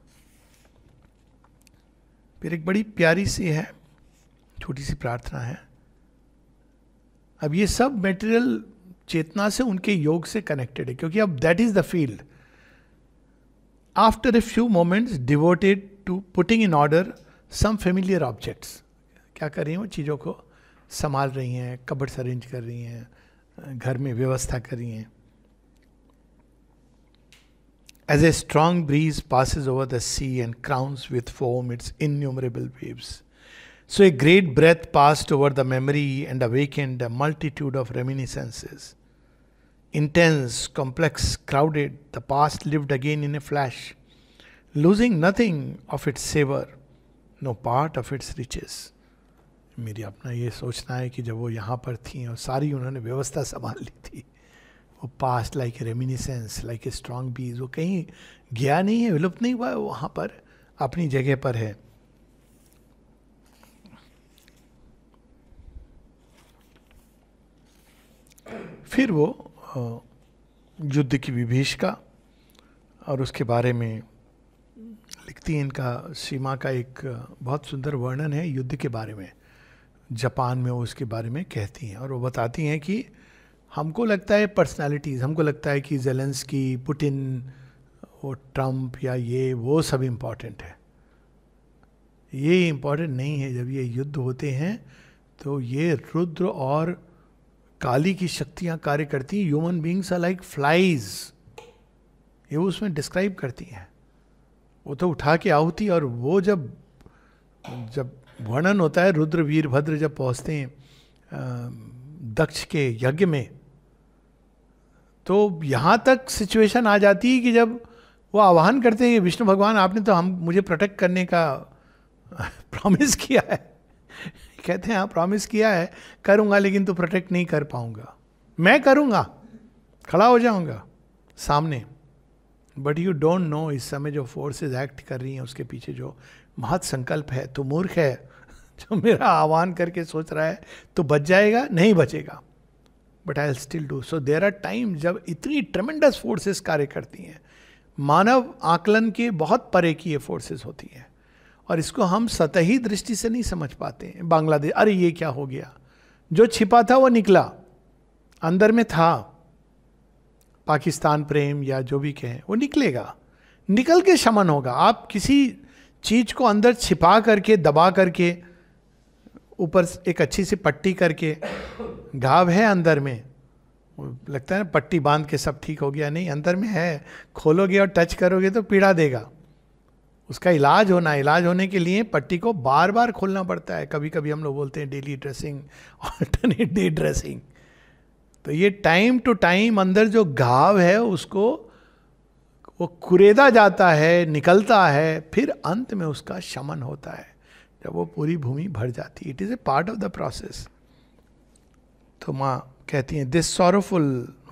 फिर एक बड़ी प्यारी सी है छोटी सी प्रार्थना है अब ये सब मेटेरियल चेतना से उनके योग से कनेक्टेड है क्योंकि अब that is the field after a few moments devoted to putting in order some familiar objects क्या कर रही हूँ चीज़ों को संभाल रही हैं कबड्स अरेंज कर रही हैं घर में व्यवस्था कर रही हैं as a strong breeze passes over the sea and crowns with foam its innumerable waves so a great breath passed over the memory and awakened a multitude of reminiscences intense complex crowded the past lived again in a flash losing nothing of its savour no part of its riches मेरी अपना ये सोचना है कि जब वो यहाँ पर थी और सारी उन्होंने व्यवस्था संभाल ली थी वो past like reminiscence like a strong breeze वो कहीं गया नहीं है विलुप्त नहीं हुआ है वहाँ पर अपनी जगह पर है फिर वो युद्ध की विभीषिका और उसके बारे में लिखती हैं इनका सीमा का एक बहुत सुंदर वर्णन है युद्ध के बारे में जापान में वो उसके बारे में कहती हैं और वो बताती हैं कि हमको लगता है पर्सनालिटीज़ हमको लगता है कि जेलेंस की पुटिन वो ट्रंप या ये वो सब इम्पॉर्टेंट है ये इम्पॉर्टेंट नहीं है जब ये युद्ध होते हैं तो ये रुद्र और काली की शक्तियाँ कार्य करती हैं human beings are like flies ये उसमें डिस्क्राइब करती हैं वो तो उठा के आहुति और वो जब जब वर्णन होता है रुद्र वीरभद्र जब पहुंचते हैं दक्ष के यज्ञ में तो यहाँ तक सिचुएशन आ जाती है कि जब वो आह्वान करते हैं विष्णु भगवान आपने तो हम मुझे प्रोटेक्ट करने का प्रॉमिस किया है कहते हैं हाँ प्रॉमिस किया है करूँगा लेकिन तो प्रोटेक्ट नहीं कर पाऊँगा मैं करूँगा खड़ा हो जाऊँगा सामने बट यू डोंट नो इस समय जो फोर्सेस एक्ट कर रही हैं उसके पीछे जो महत संकल्प है तो मूर्ख है जो मेरा आह्वान करके सोच रहा है तो बच जाएगा नहीं बचेगा but I still do so there are time जब इतनी ट्रमेंडस फोर्सेस कार्य करती हैं मानव आकलन के बहुत परे की ये फोर्सेस होती हैं और इसको हम सतही दृष्टि से नहीं समझ पाते हैं बांग्लादेश अरे ये क्या हो गया जो छिपा था वो निकला अंदर में था पाकिस्तान प्रेम या जो भी कहें वो निकलेगा निकल के शमन होगा आप किसी चीज़ को अंदर छिपा करके दबा करके ऊपर एक अच्छी सी पट्टी करके घाव है अंदर में लगता है ना पट्टी बांध के सब ठीक हो गया नहीं अंदर में है खोलोगे और टच करोगे तो पीड़ा देगा उसका इलाज होना इलाज होने के लिए पट्टी को बार बार खोलना पड़ता है कभी कभी हम लोग बोलते हैं daily dressing alternate day dressing तो ये टाइम टू टाइम अंदर जो घाव है उसको वो कुरेदा जाता है निकलता है फिर अंत में उसका शमन होता है जब वो पूरी भूमि भर जाती है it is a part of the process तो माँ कहती हैं this sorrowful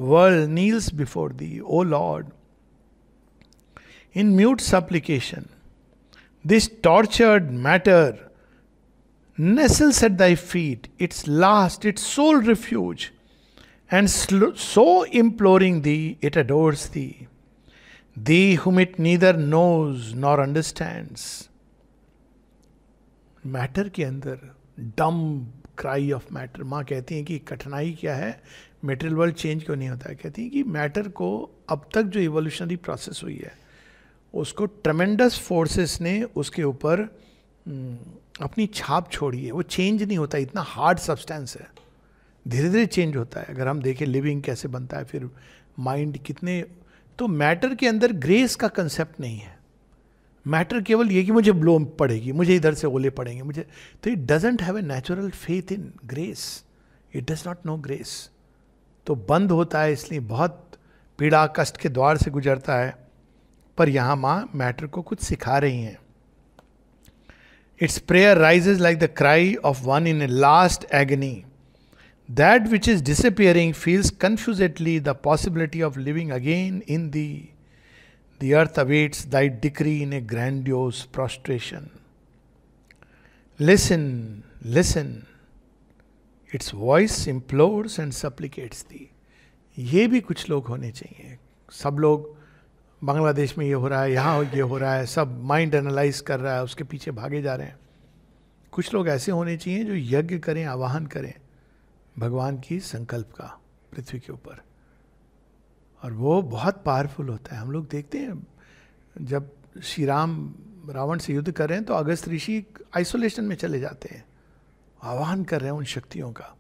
world kneels before thee O Lord in mute supplication this tortured matter nestles at thy feet its last its sole refuge and so imploring thee it adores thee They whom it neither knows nor understands. Matter के अंदर डम cry of matter माँ कहती हैं कि कठिनाई क्या है मेटेरियल वर्ल्ड चेंज क्यों नहीं होता है कहती हैं कि मैटर को अब तक जो इवोल्यूशनरी प्रोसेस हुई है उसको ट्रमेंडस फोर्सेस ने उसके ऊपर हम्म, अपनी छाप छोड़ी है वो चेंज नहीं होता इतना हार्ड सब्सटेंस है धीरे धीरे चेंज होता है अगर हम देखें लिविंग कैसे बनता है फिर माइंड कितने तो मैटर के अंदर ग्रेस का कंसेप्ट नहीं है मैटर केवल ये कि मुझे ब्लो पड़ेगी मुझे इधर से ओले पड़ेंगे मुझे तो it doesn't have a natural faith in grace it does not know grace तो बंद होता है इसलिए बहुत पीड़ा कष्ट के द्वार से गुजरता है पर यहाँ माँ मैटर को कुछ सिखा रही हैं its prayer rises like the cry of one in a last agony That which is disappearing feels confusedly the possibility of living again in thee. The earth awaits thy decree in a grandiose prostration. Listen, listen. Its voice implores and supplicates thee. ये भी कुछ लोग होने चाहिए सब लोग बांग्लादेश में ये हो रहा है यहाँ ये हो रहा है सब माइंड एनालाइज कर रहा है उसके पीछे भागे जा रहे हैं कुछ लोग ऐसे होने चाहिए जो यज्ञ करें आवाहन करें भगवान की संकल्प का पृथ्वी के ऊपर और वो बहुत पावरफुल होता है हम लोग देखते हैं जब श्री राम रावण से युद्ध कर रहे हैं तो अगस्त ऋषि आइसोलेशन में चले जाते हैं आह्वान कर रहे हैं उन शक्तियों का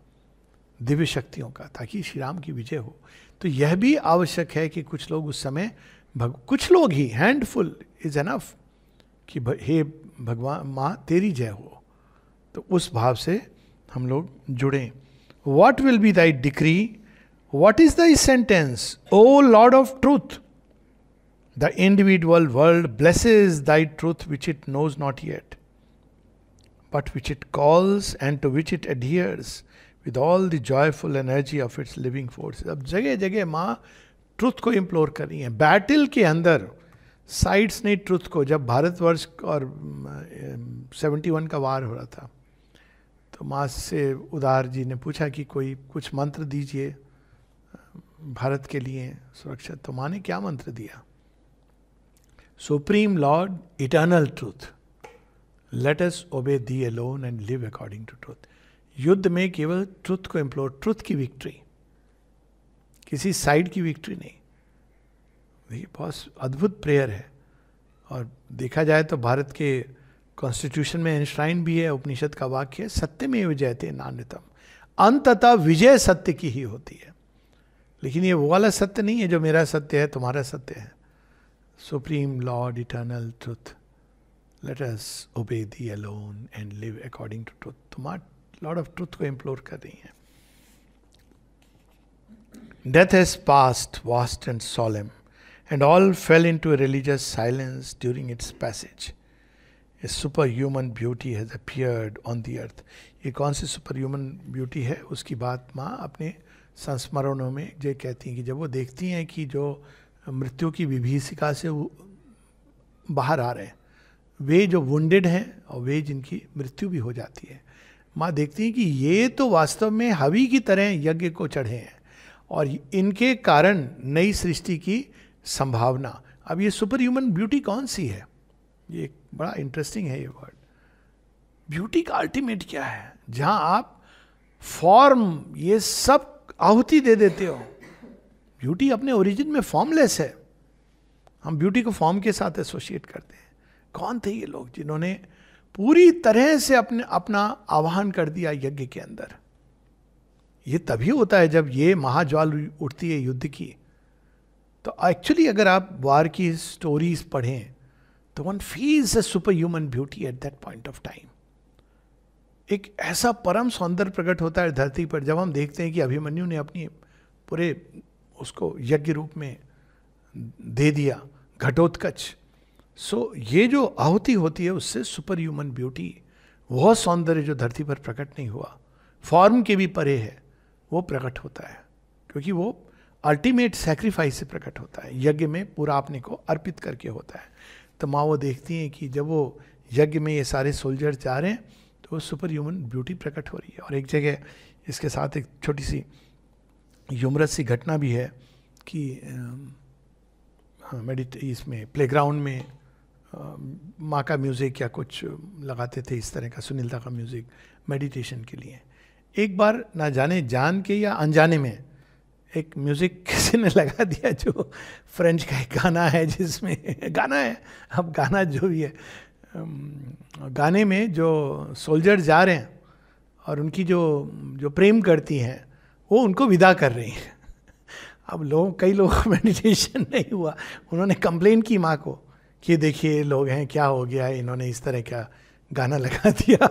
दिव्य शक्तियों का ताकि श्री राम की विजय हो तो यह भी आवश्यक है कि कुछ लोग उस समय भग कुछ लोग ही हैंडफुल इज एनफ कि भ, हे भगवान माँ तेरी जय हो तो उस भाव से हम लोग जुड़ें What will be thy decree? What is thy sentence, O Lord of truth? The individual world blesses thy truth which it knows not yet, but which it calls and to which it adheres with all the joyful energy of its living forces. अब जगह जगह माँ truth को implore कर रही है battle के अंदर साइड्स ने ट्रुथ को जब भारतवर्ष और सेवेंटी वन का वार हो रहा था तो माँ से उदार जी ने पूछा कि कोई कुछ मंत्र दीजिए भारत के लिए सुरक्षा तो माँ ने क्या मंत्र दिया supreme Lord eternal truth let us obey thee alone and live according to truth युद्ध में केवल ट्रुथ को एम्प्लोर ट्रुथ की विक्ट्री किसी साइड की विक्ट्री नहीं देखिए बहुत अद्भुत प्रेयर है और देखा जाए तो भारत के कॉन्स्टिट्यूशन में एनश्राइन भी है उपनिषद का वाक्य है सत्य में थे नान्यतम अंततः विजय सत्य की ही होती है लेकिन ये वो वाला सत्य नहीं है जो मेरा सत्य है तुम्हारा सत्य है supreme Lord eternal truth let us obey thee alone and live according to truth तुम्हार लॉर्ड ऑफ ट्रुथ को इम्प्लोर कर रही है death has passed vast and solemn and all fell into religious silence during its passage a superhuman beauty has appeared on the earth ये कौन सी super superhuman beauty है उसकी बात माँ अपने संस्मरणों में ये कहती हैं कि जब वो देखती हैं कि जो मृत्यु की विभीषिका से बाहर आ रहे हैं वे जो वुंडेड हैं और वे जिनकी मृत्यु भी हो जाती है माँ देखती हैं कि ये तो वास्तव में हवि की तरह यज्ञ को चढ़े हैं और इनके कारण नई सृष्टि की संभावना अब ये सुपर ह्यूमन ब्यूटी कौन सी है ये बड़ा इंटरेस्टिंग है ये वर्ड ब्यूटी का अल्टीमेट क्या है जहां आप फॉर्म ये सब आहुति दे देते हो ब्यूटी अपने ओरिजिन में फॉर्मलेस है हम ब्यूटी को फॉर्म के साथ एसोसिएट करते हैं कौन थे ये लोग जिन्होंने पूरी तरह से अपने अपना आवाहन कर दिया यज्ञ के अंदर ये तभी होता है जब ये महाज्वाल उठती है युद्ध की तो एक्चुअली अगर आप वार की स्टोरीज पढ़ें तो one feels a superhuman beauty at that point of time एक ऐसा परम सौंदर्य प्रकट होता है धरती पर जब हम देखते हैं कि अभिमन्यु ने अपनी पूरे उसको यज्ञ रूप में दे दिया घटोत्कच सो so, ये जो आहुति होती है उससे सुपर ह्यूमन ब्यूटी वह सौंदर्य जो धरती पर प्रकट नहीं हुआ फॉर्म के भी परे है वो प्रकट होता है क्योंकि वो अल्टीमेट सेक्रीफाइस से प्रकट होता है यज्ञ में पूरा अपने को अर्पित करके होता है तो माँ वो देखती हैं कि जब वो यज्ञ में ये सारे सोल्जर जा रहे हैं तो सुपर ह्यूमन ब्यूटी प्रकट हो रही है और एक जगह इसके साथ एक छोटी सी युमरस सी घटना भी है कि हाँ मेडिट इसमें प्लेग्राउंड में माँ का म्यूज़िक या कुछ लगाते थे इस तरह का सुनीलता का म्यूज़िक मेडिटेशन के लिए एक बार ना जाने जान के या अनजाने में एक म्यूजिक किसी ने लगा दिया जो फ्रेंच का एक गाना है जिसमें गाना है अब गाना जो भी है गाने में जो सोल्जर जा रहे हैं और उनकी जो जो प्रेम करती हैं वो उनको विदा कर रही हैं अब लोग कई लोगों का मेडिटेशन नहीं हुआ उन्होंने कंप्लेन की माँ को कि देखिए लोग हैं क्या हो गया इन्होंने इस तरह का गाना लगा दिया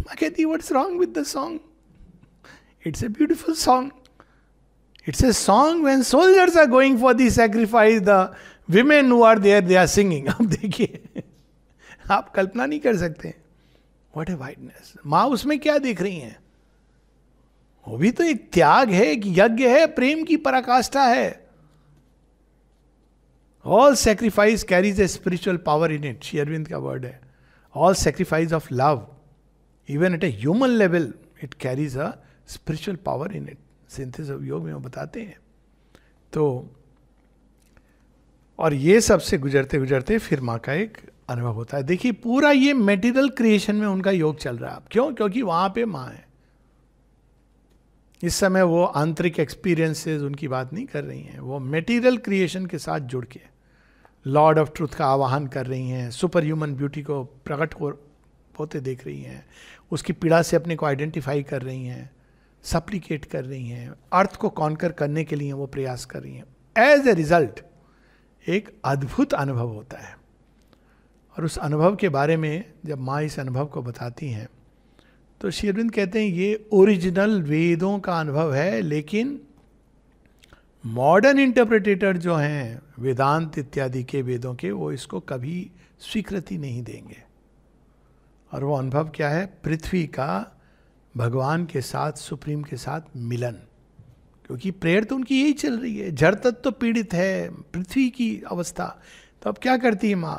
माँ कहती what's wrong with the song it's a beautiful song it's a song when soldiers are going for the sacrifice the women who are there they are singing आप देखिए आप कल्पना नहीं कर सकते वट ए वाइटनेस माँ उसमें क्या देख रही हैं वो भी तो एक त्याग है एक यज्ञ है प्रेम की पराकाष्ठा है all sacrifice carries a spiritual power in it Shri Aurobindo का वर्ड है all sacrifice of love even at a human level it carries a spiritual power in it synthesis Yoga में वो बताते हैं तो और ये सब से गुजरते गुजरते फिर माँ का एक अनुभव होता है देखिए पूरा ये मेटीरियल क्रिएशन में उनका योग चल रहा है क्यों क्योंकि वहां पे माँ है इस समय वो आंतरिक एक्सपीरियंसेस उनकी बात नहीं कर रही हैं वो मेटीरियल क्रिएशन के साथ जुड़ के लॉर्ड ऑफ ट्रूथ का आवाहन कर रही हैं सुपर ह्यूमन ब्यूटी को प्रकट होते देख रही हैं उसकी पीड़ा से अपने को आइडेंटिफाई कर रही हैं सप्लीकेट कर रही हैं अर्थ को कॉन्कर करने के लिए वो प्रयास कर रही हैं एज ए रिजल्ट एक अद्भुत अनुभव होता है और उस अनुभव के बारे में जब माँ इस अनुभव को बताती हैं तो शेरविंद कहते हैं ये ओरिजिनल वेदों का अनुभव है लेकिन मॉडर्न इंटरप्रिटेटर जो हैं वेदांत इत्यादि के वेदों के वो इसको कभी स्वीकृति नहीं देंगे और वो अनुभव क्या है पृथ्वी का भगवान के साथ सुप्रीम के साथ मिलन क्योंकि प्रेयर तो उनकी यही चल रही है जड़ तत्व तो पीड़ित है पृथ्वी की अवस्था तो अब क्या करती है माँ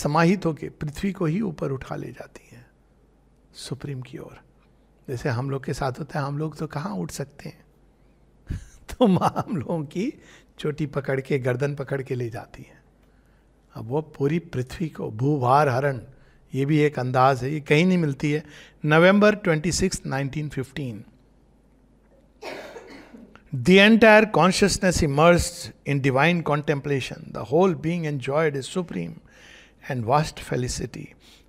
समाहित होकर पृथ्वी को ही ऊपर उठा ले जाती है सुप्रीम की ओर जैसे हम लोग के साथ होता है हम लोग तो कहाँ उठ सकते हैं तो माँ हम लोगों की चोटी पकड़ के गर्दन पकड़ के ले जाती है अब वो पूरी पृथ्वी को भूभार हरण ये भी एक अंदाज है ये कहीं नहीं मिलती है November twenty six nineteen fifteen the consciousness immersed in divine contemplation the whole being enjoyed is supreme and vast felicity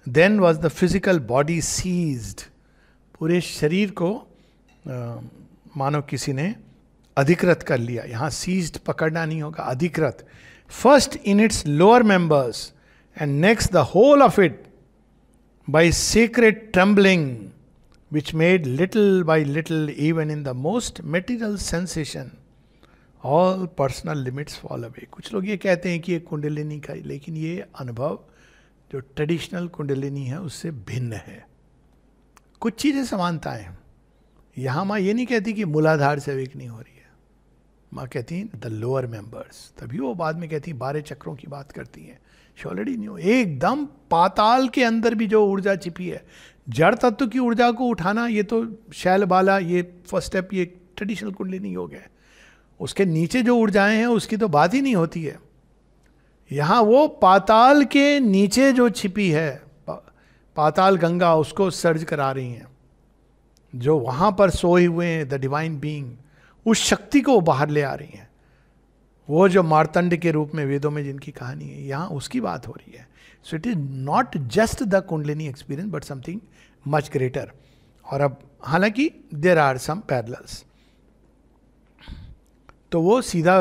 then was the physical body seized पूरे शरीर को आ, मानो किसी ने अधिकृत कर लिया यहाँ सीज्ड पकड़ना नहीं होगा अधिकृत first in its lower members and next the whole of it by sacred trembling which made little by little, even in the most material sensation, all personal limits fall away. कुछ लोग ये कहते हैं कि ये कुंडलिनी का लेकिन ये अनुभव जो ट्रेडिशनल कुंडलिनी है उससे भिन्न है कुछ चीज़ें समानताएं हैं यहाँ माँ ये नहीं कहती कि मूलाधार से अवेक नहीं हो रही है माँ कहती हैं द लोअर मेंबर्स तभी वो बाद में कहती हैं बारह चक्रों की बात करती हैं ऑलरेडी न्यू एकदम पाताल के अंदर भी जो ऊर्जा छिपी है जड़ तत्व की ऊर्जा को उठाना ये तो शैल बाला ये फर्स्ट स्टेप ये ट्रेडिशनल नहीं हो गया उसके नीचे जो ऊर्जाएं हैं उसकी तो बात ही नहीं होती है यहाँ वो पाताल के नीचे जो छिपी है पाताल गंगा उसको सर्ज करा रही हैं जो वहाँ पर सोए हुए हैं द डिवाइन बींग उस शक्ति को बाहर ले आ रही हैं वो जो मारतंड के रूप में वेदों में जिनकी कहानी है यहाँ उसकी बात हो रही है so it is not just the Kundalini experience but something much greater और अब हालांकि देर आर सम पैरल्स तो वो सीधा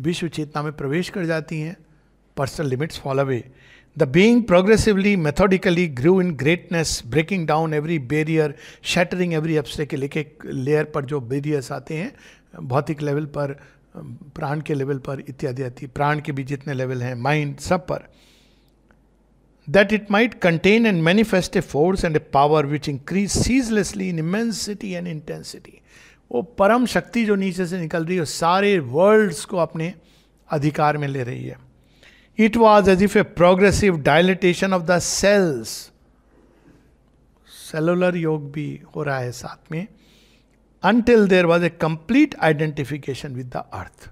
विश्व चेतना में प्रवेश कर जाती हैं personal limits fall away the being progressively methodically grew in greatness breaking down every barrier shattering every obstacle एक एक लेयर पर जो बेरियर्स आते हैं भौतिक लेवल पर प्राण के लेवल पर इत्यादि आती प्राण के भी जितने लेवल हैं माइंड सब पर that it might contain and manifest a force and a power which increased ceaselessly in immensity and intensity वो परम शक्ति जो नीचे से निकल रही है सारे वर्ल्ड्स को अपने अधिकार में ले रही है it was as if a progressive dilatation of the cells cellular yoga भी हो रहा है साथ में until there was a complete identification with the earth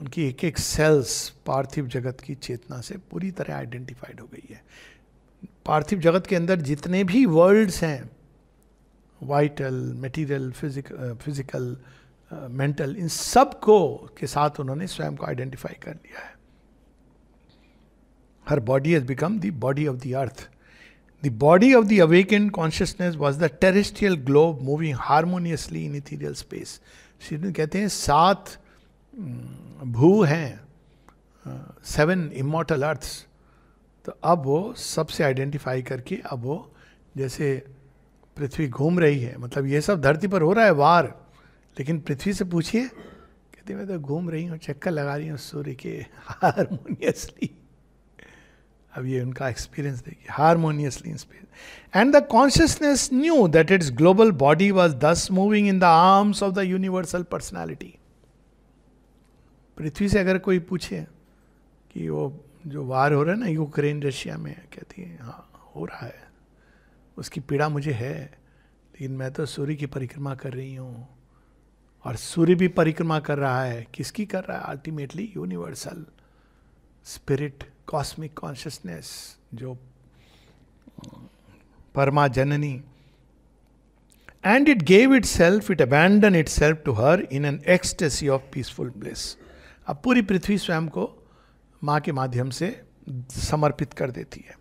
उनकी एक एक सेल्स पार्थिव जगत की चेतना से पूरी तरह आइडेंटिफाइड हो गई है पार्थिव जगत के अंदर जितने भी वर्ल्ड्स हैं वाइटल मटेरियल फिजिकल मेंटल इन सब को के साथ उन्होंने स्वयं को आइडेंटिफाई कर लिया है her body has become the body of the earth The body of the awakened consciousness was the terrestrial globe moving harmoniously in ethereal space. Shri कहते हैं सात हम्म, भू हैं सेवन इमोटल अर्थ्स तो अब वो सबसे आइडेंटिफाई करके अब वो जैसे पृथ्वी घूम रही है मतलब ये सब धरती पर हो रहा है वार लेकिन पृथ्वी से पूछिए कहते मैं तो घूम रही हूँ चक्कर लगा रही हूँ सूर्य के हारमोनियसली अब ये उनका एक्सपीरियंस देखिए harmoniously in space and the consciousness knew that its global body was thus moving in the arms of the universal personality पृथ्वी से अगर कोई पूछे कि वो जो वार हो रहा है ना यूक्रेन रशिया में कहती है हाँ हो रहा है उसकी पीड़ा मुझे है लेकिन मैं तो सूर्य की परिक्रमा कर रही हूँ और सूर्य भी परिक्रमा कर रहा है किसकी कर रहा है ultimately universal spirit cosmic consciousness जो परमा जननी and it gave itself it abandoned itself to her in an ecstasy of peaceful place अब पूरी पृथ्वी स्वयं को माँ के माध्यम से समर्पित कर देती है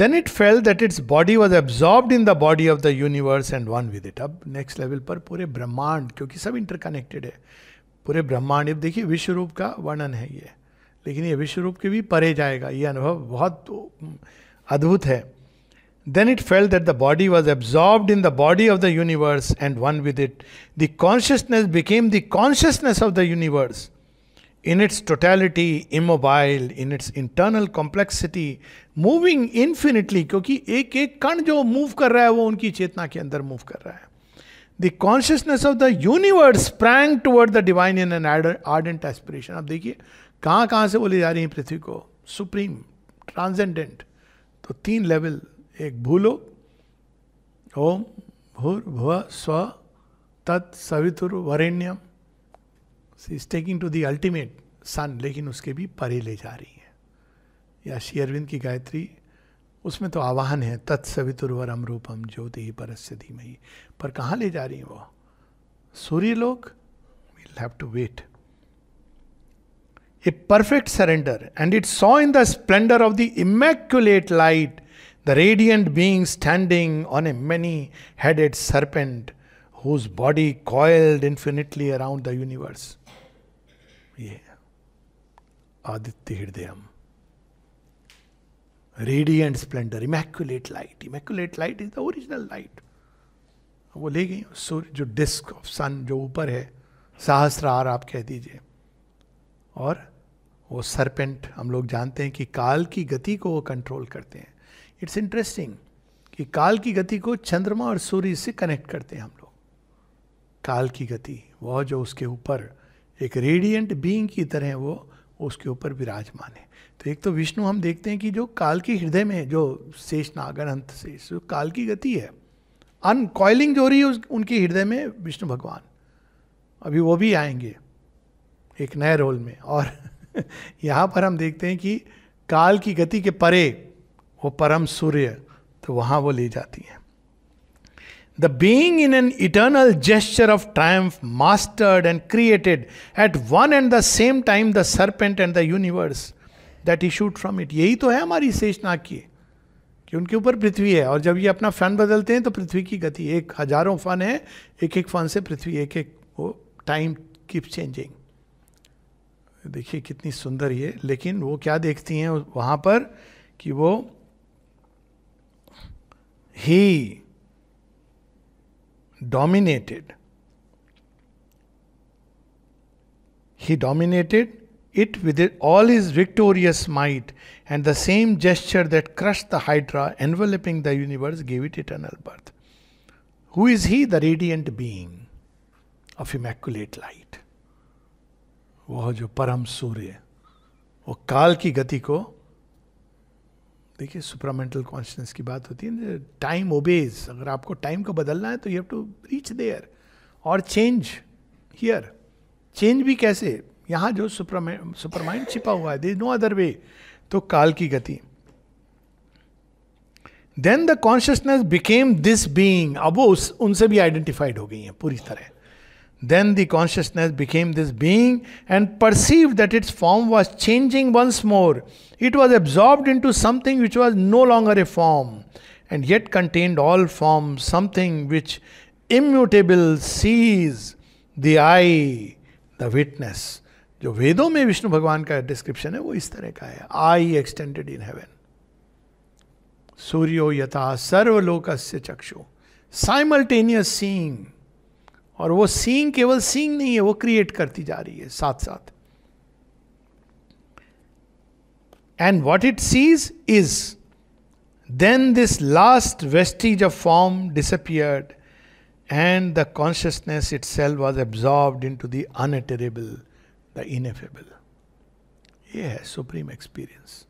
then it felt that its body was absorbed in the body of the universe and one with it अब नेक्स्ट लेवल पर पूरे ब्रह्मांड क्योंकि सब इंटरकनेक्टेड है पूरे ब्रह्मांड देखिए विश्व रूप का वर्णन है ये लेकिन ये विश्व रूप के भी परे जाएगा ये अनुभव बहुत अद्भुत है then it felt that the body was absorbed in the body of the universe and one with it the consciousness became the consciousness of the universe in its totality immobile in its internal complexity moving infinitely क्योंकि एक एक कण जो move कर रहा है वो उनकी चेतना के अंदर मूव कर रहा है the consciousness of the universe sprang toward the divine in an ardour and aspiration अब देखिए कहाँ कहाँ से वो ले जा रही हैं पृथ्वी को सुप्रीम ट्रांसेंडेंट तो तीन लेवल एक भूलो ओम भूर भुव स्व तत् सवितुर वरेण्यम she is taking to the ultimate sun लेकिन उसके भी परे ले जा रही है या श्री अरविंद की गायत्री उसमें तो आवाहन है तत्सवितुर्वरम रूपम ज्योति ही परस्य धीमही पर कहाँ ले जा रही हैं वो सूर्य लोक will have to wait a perfect surrender and it saw in the splendour of the immaculate light the radiant being standing on a many headed serpent whose body coiled infinitely around the universe ये Aditya Hridaya radiant splendour immaculate light immaculate light is the original light वो ले गई सूर्य जो disc of सन जो ऊपर है सहस्र are आप कह दीजिए और वो सरपेंट हम लोग जानते हैं कि काल की गति को वो कंट्रोल करते हैं इट्स इंटरेस्टिंग कि काल की गति को चंद्रमा और सूर्य से कनेक्ट करते हैं हम लोग काल की गति वह जो उसके ऊपर एक रेडियंट बीइंग की तरह वो उसके ऊपर विराजमान है तो एक तो विष्णु हम देखते हैं कि जो काल के हृदय में जो शेष नागर अंत शेष जो काल की गति है अनकॉयलिंग जो हो रही है उनके हृदय में विष्णु भगवान अभी वो भी आएंगे एक नए रोल में और यहाँ पर हम देखते हैं कि काल की गति के परे वो परम सूर्य तो वहाँ वो ले जाती है the being in an eternal gesture of triumph mastered and created at one and the same time the serpent and the universe that issued from it यही तो है हमारी शेषनाग की कि उनके ऊपर पृथ्वी है और जब ये अपना फन बदलते हैं तो पृथ्वी की गति एक हजारों फन है एक एक फन से पृथ्वी एक एक वो टाइम कीप चेंजिंग देखिए कितनी सुंदर ये लेकिन वो क्या देखती हैं वहां पर कि वो he dominated he dominated it with all his victorious might and the same gesture that crush the hydra enveloping the universe give it eternal birth who is he the radiant being of immaculate light वह जो परम सूर्य वो काल की गति को देखिए supramental consciousness की बात होती है टाइम ओबेज अगर आपको टाइम को बदलना है तो you have to reach there और चेंज हियर चेंज भी कैसे यहां जो सुपरमाइंड सुपरमाइंड छिपा हुआ है दे नो अदर वे तो काल की गति then the consciousness became this being अब वो उस उनसे भी आइडेंटिफाइड हो गई है पूरी तरह Then the consciousness became this being and perceived that its form was changing once more. It was absorbed into something which was no longer a form, and yet contained all forms, something which immutable sees the eye, the witness. जो वेदों में विष्णु भगवान का description है वो इस तरह का है आई एक्सटेंडेड इन हेवन सूर्यो यथा सर्वलोक चक्षु साइमल्टेनियस सीइंग और वो सींग केवल सींग नहीं है वो क्रिएट करती जा रही है साथ साथ and what it sees is then this last vestige of form disappeared the consciousness itself was absorbed into unutterable, the ineffable ये है सुप्रीम एक्सपीरियंस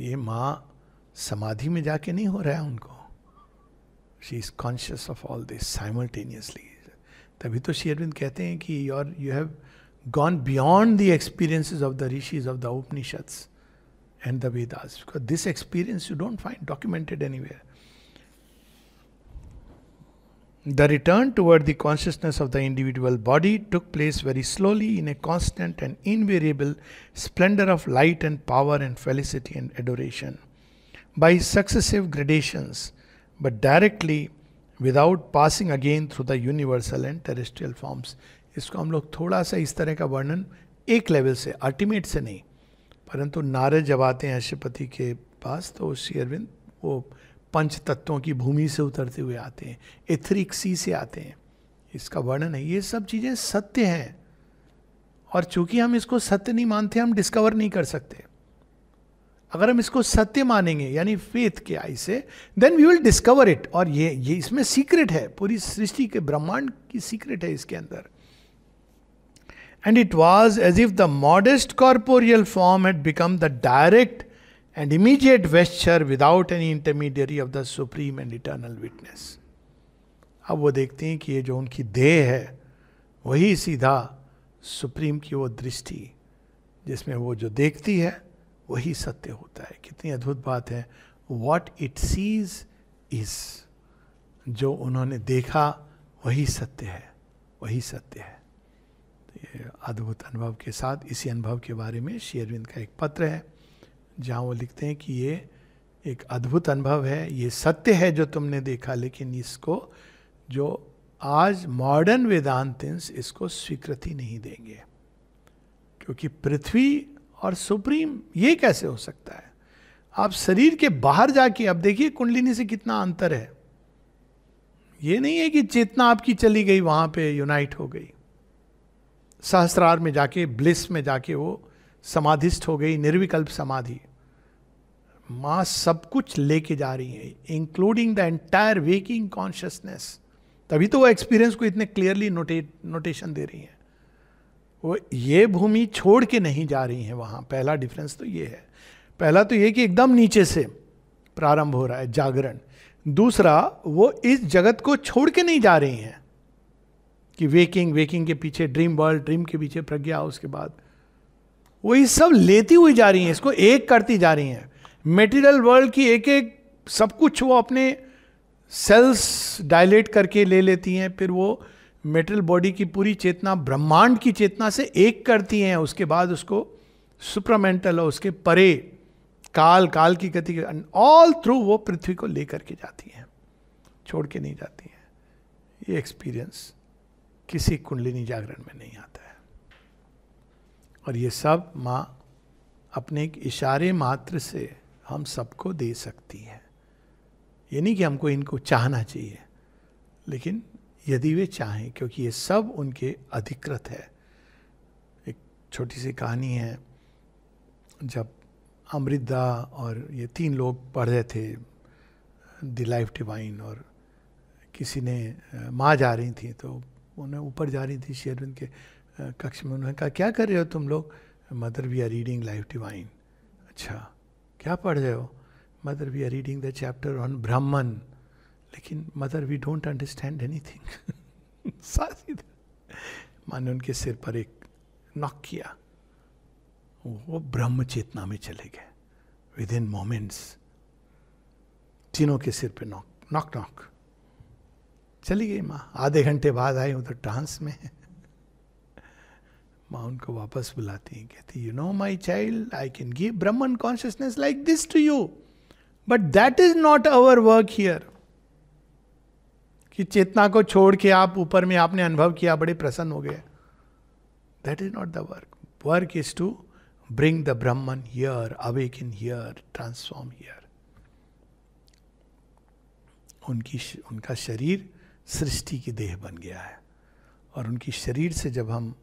ये माँ समाधि में जाके नहीं हो रहा है उनको she is conscious of all this simultaneously तभी तो अरविंद कहते हैं कि your you have gone beyond the experiences of the rishis of the Upanishad and the Vedas this experience you don't find documented anywhere the return toward the consciousness of the individual body took place very slowly in a constant and invariable splendour of light and power and felicity and adoration by successive gradations but directly without passing again through the universal and terrestrial forms इसको हम लोग थोड़ा सा इस तरह का वर्णन एक लेवल से अल्टीमेट से नहीं परंतु नारद जब आते हैं अशुपति के पास तो श्री अरविंद वो पंच तत्वों की भूमि से उतरते हुए आते हैं एथरिक सी से आते हैं इसका वर्णन है ये सब चीज़ें सत्य हैं और चूंकि हम इसको सत्य नहीं मानते हम डिस्कवर नहीं कर सकते अगर हम इसको सत्य मानेंगे यानी फेथ के I say then we will discover it और ये ये इसमें सीक्रेट है पूरी सृष्टि के ब्रह्मांड की सीक्रेट है इसके अंदर and it was as if the modest corporeal form had become the direct and immediate vesture without any intermediary of the supreme and eternal witness अब वो देखते हैं कि ये जो उनकी देह है वही सीधा सुप्रीम की वो दृष्टि जिसमें वो जो देखती है वही सत्य होता है कितनी अद्भुत बात है वॉट इट सीज इज जो उन्होंने देखा वही सत्य है वही सत्य है तो अद्भुत अनुभव के साथ इसी अनुभव के बारे में शेयरविंद का एक पत्र है जहाँ वो लिखते हैं कि ये एक अद्भुत अनुभव है ये सत्य है जो तुमने देखा लेकिन इसको जो आज मॉडर्न वेदांतिंस इसको स्वीकृति नहीं देंगे क्योंकि पृथ्वी और सुप्रीम ये कैसे हो सकता है आप शरीर के बाहर जाके अब देखिए कुंडलिनी से कितना अंतर है ये नहीं है कि चेतना आपकी चली गई वहां पे यूनाइट हो गई सहस्रार में जाके ब्लिस में जाके वो समाधिस्ट हो गई निर्विकल्प समाधि माँ सब कुछ लेके जा रही है including the entire waking consciousness तभी तो वो एक्सपीरियंस को इतने क्लियरली नोटेट नोटेशन दे रही है वो ये भूमि छोड़ के नहीं जा रही हैं वहाँ पहला डिफरेंस तो ये है पहला तो ये कि एकदम नीचे से प्रारंभ हो रहा है जागरण दूसरा वो इस जगत को छोड़ के नहीं जा रही हैं कि वेकिंग वेकिंग के पीछे ड्रीम वर्ल्ड ड्रीम के पीछे प्रज्ञा उसके बाद वो ये सब लेती हुई जा रही हैं इसको एक करती जा रही हैं मेटेरियल वर्ल्ड की एक एक सब कुछ वो अपने सेल्स डायलेट करके ले लेती हैं फिर वो मेटल बॉडी की पूरी चेतना ब्रह्मांड की चेतना से एक करती हैं उसके बाद उसको सुप्रमेंटल और उसके परे काल काल की गति ऑल थ्रू वो पृथ्वी को लेकर के जाती हैं छोड़ के नहीं जाती हैं ये एक्सपीरियंस किसी कुंडलिनी जागरण में नहीं आता है और ये सब माँ अपने एक इशारे मात्र से हम सबको दे सकती है ये नहीं कि हमको इनको चाहना चाहिए लेकिन यदि वे चाहें क्योंकि ये सब उनके अधिकृत है एक छोटी सी कहानी है जब अमृता और ये तीन लोग पढ़ रहे थे द लाइफ डिवाइन और किसी ने माँ जा रही थी तो उन्हें ऊपर जा रही थी शेरविंद के कक्ष में उन्होंने कहा क्या कर रहे हो तुम लोग mother we are reading life divine अच्छा क्या पढ़ रहे हो mother we are reading the chapter on Brahman लेकिन mother we don't understand anything माँ माने उनके सिर पर एक नॉक किया वो ब्रह्म चेतना में चले गए विद इन मोमेंट्स तीनों के सिर पे नॉक नॉक नॉक चली गई माँ आधे घंटे बाद आई उधर ट्रांस में माँ उनको वापस बुलाती है कहती you know my child I can give Brahman consciousness like this to you but that is not our work here कि चेतना को छोड़ के आप ऊपर में आपने अनुभव किया बड़े प्रसन्न हो गए that is not the work work is to bring the Brahman here awake in here transform here उनकी उनका शरीर सृष्टि की देह बन गया है और उनकी शरीर से जब हम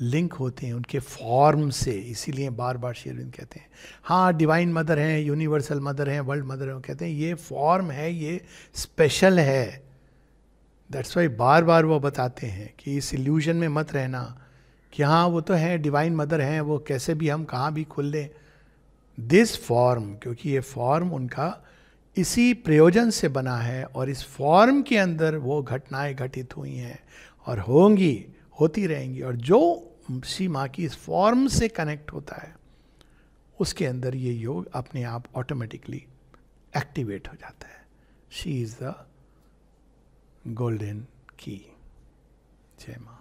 लिंक होते हैं उनके फॉर्म से इसीलिए बार बार शेरविंद कहते हैं हाँ डिवाइन मदर हैं यूनिवर्सल मदर हैं वर्ल्ड मदर हैं कहते हैं ये फॉर्म है ये स्पेशल है दैट्स वाई बार बार वो बताते हैं कि इस इल्यूजन में मत रहना कि हाँ वो तो हैं डिवाइन मदर हैं वो कैसे भी हम कहाँ भी खुल लें दिस फॉर्म क्योंकि ये फॉर्म उनका इसी प्रयोजन से बना है और इस फॉर्म के अंदर वो घटनाएं घटित हुई हैं और होंगी होती रहेंगी और जो सी माँ की इस फॉर्म से कनेक्ट होता है उसके अंदर ये योग अपने आप ऑटोमेटिकली एक्टिवेट हो जाता है she is the golden key. Jai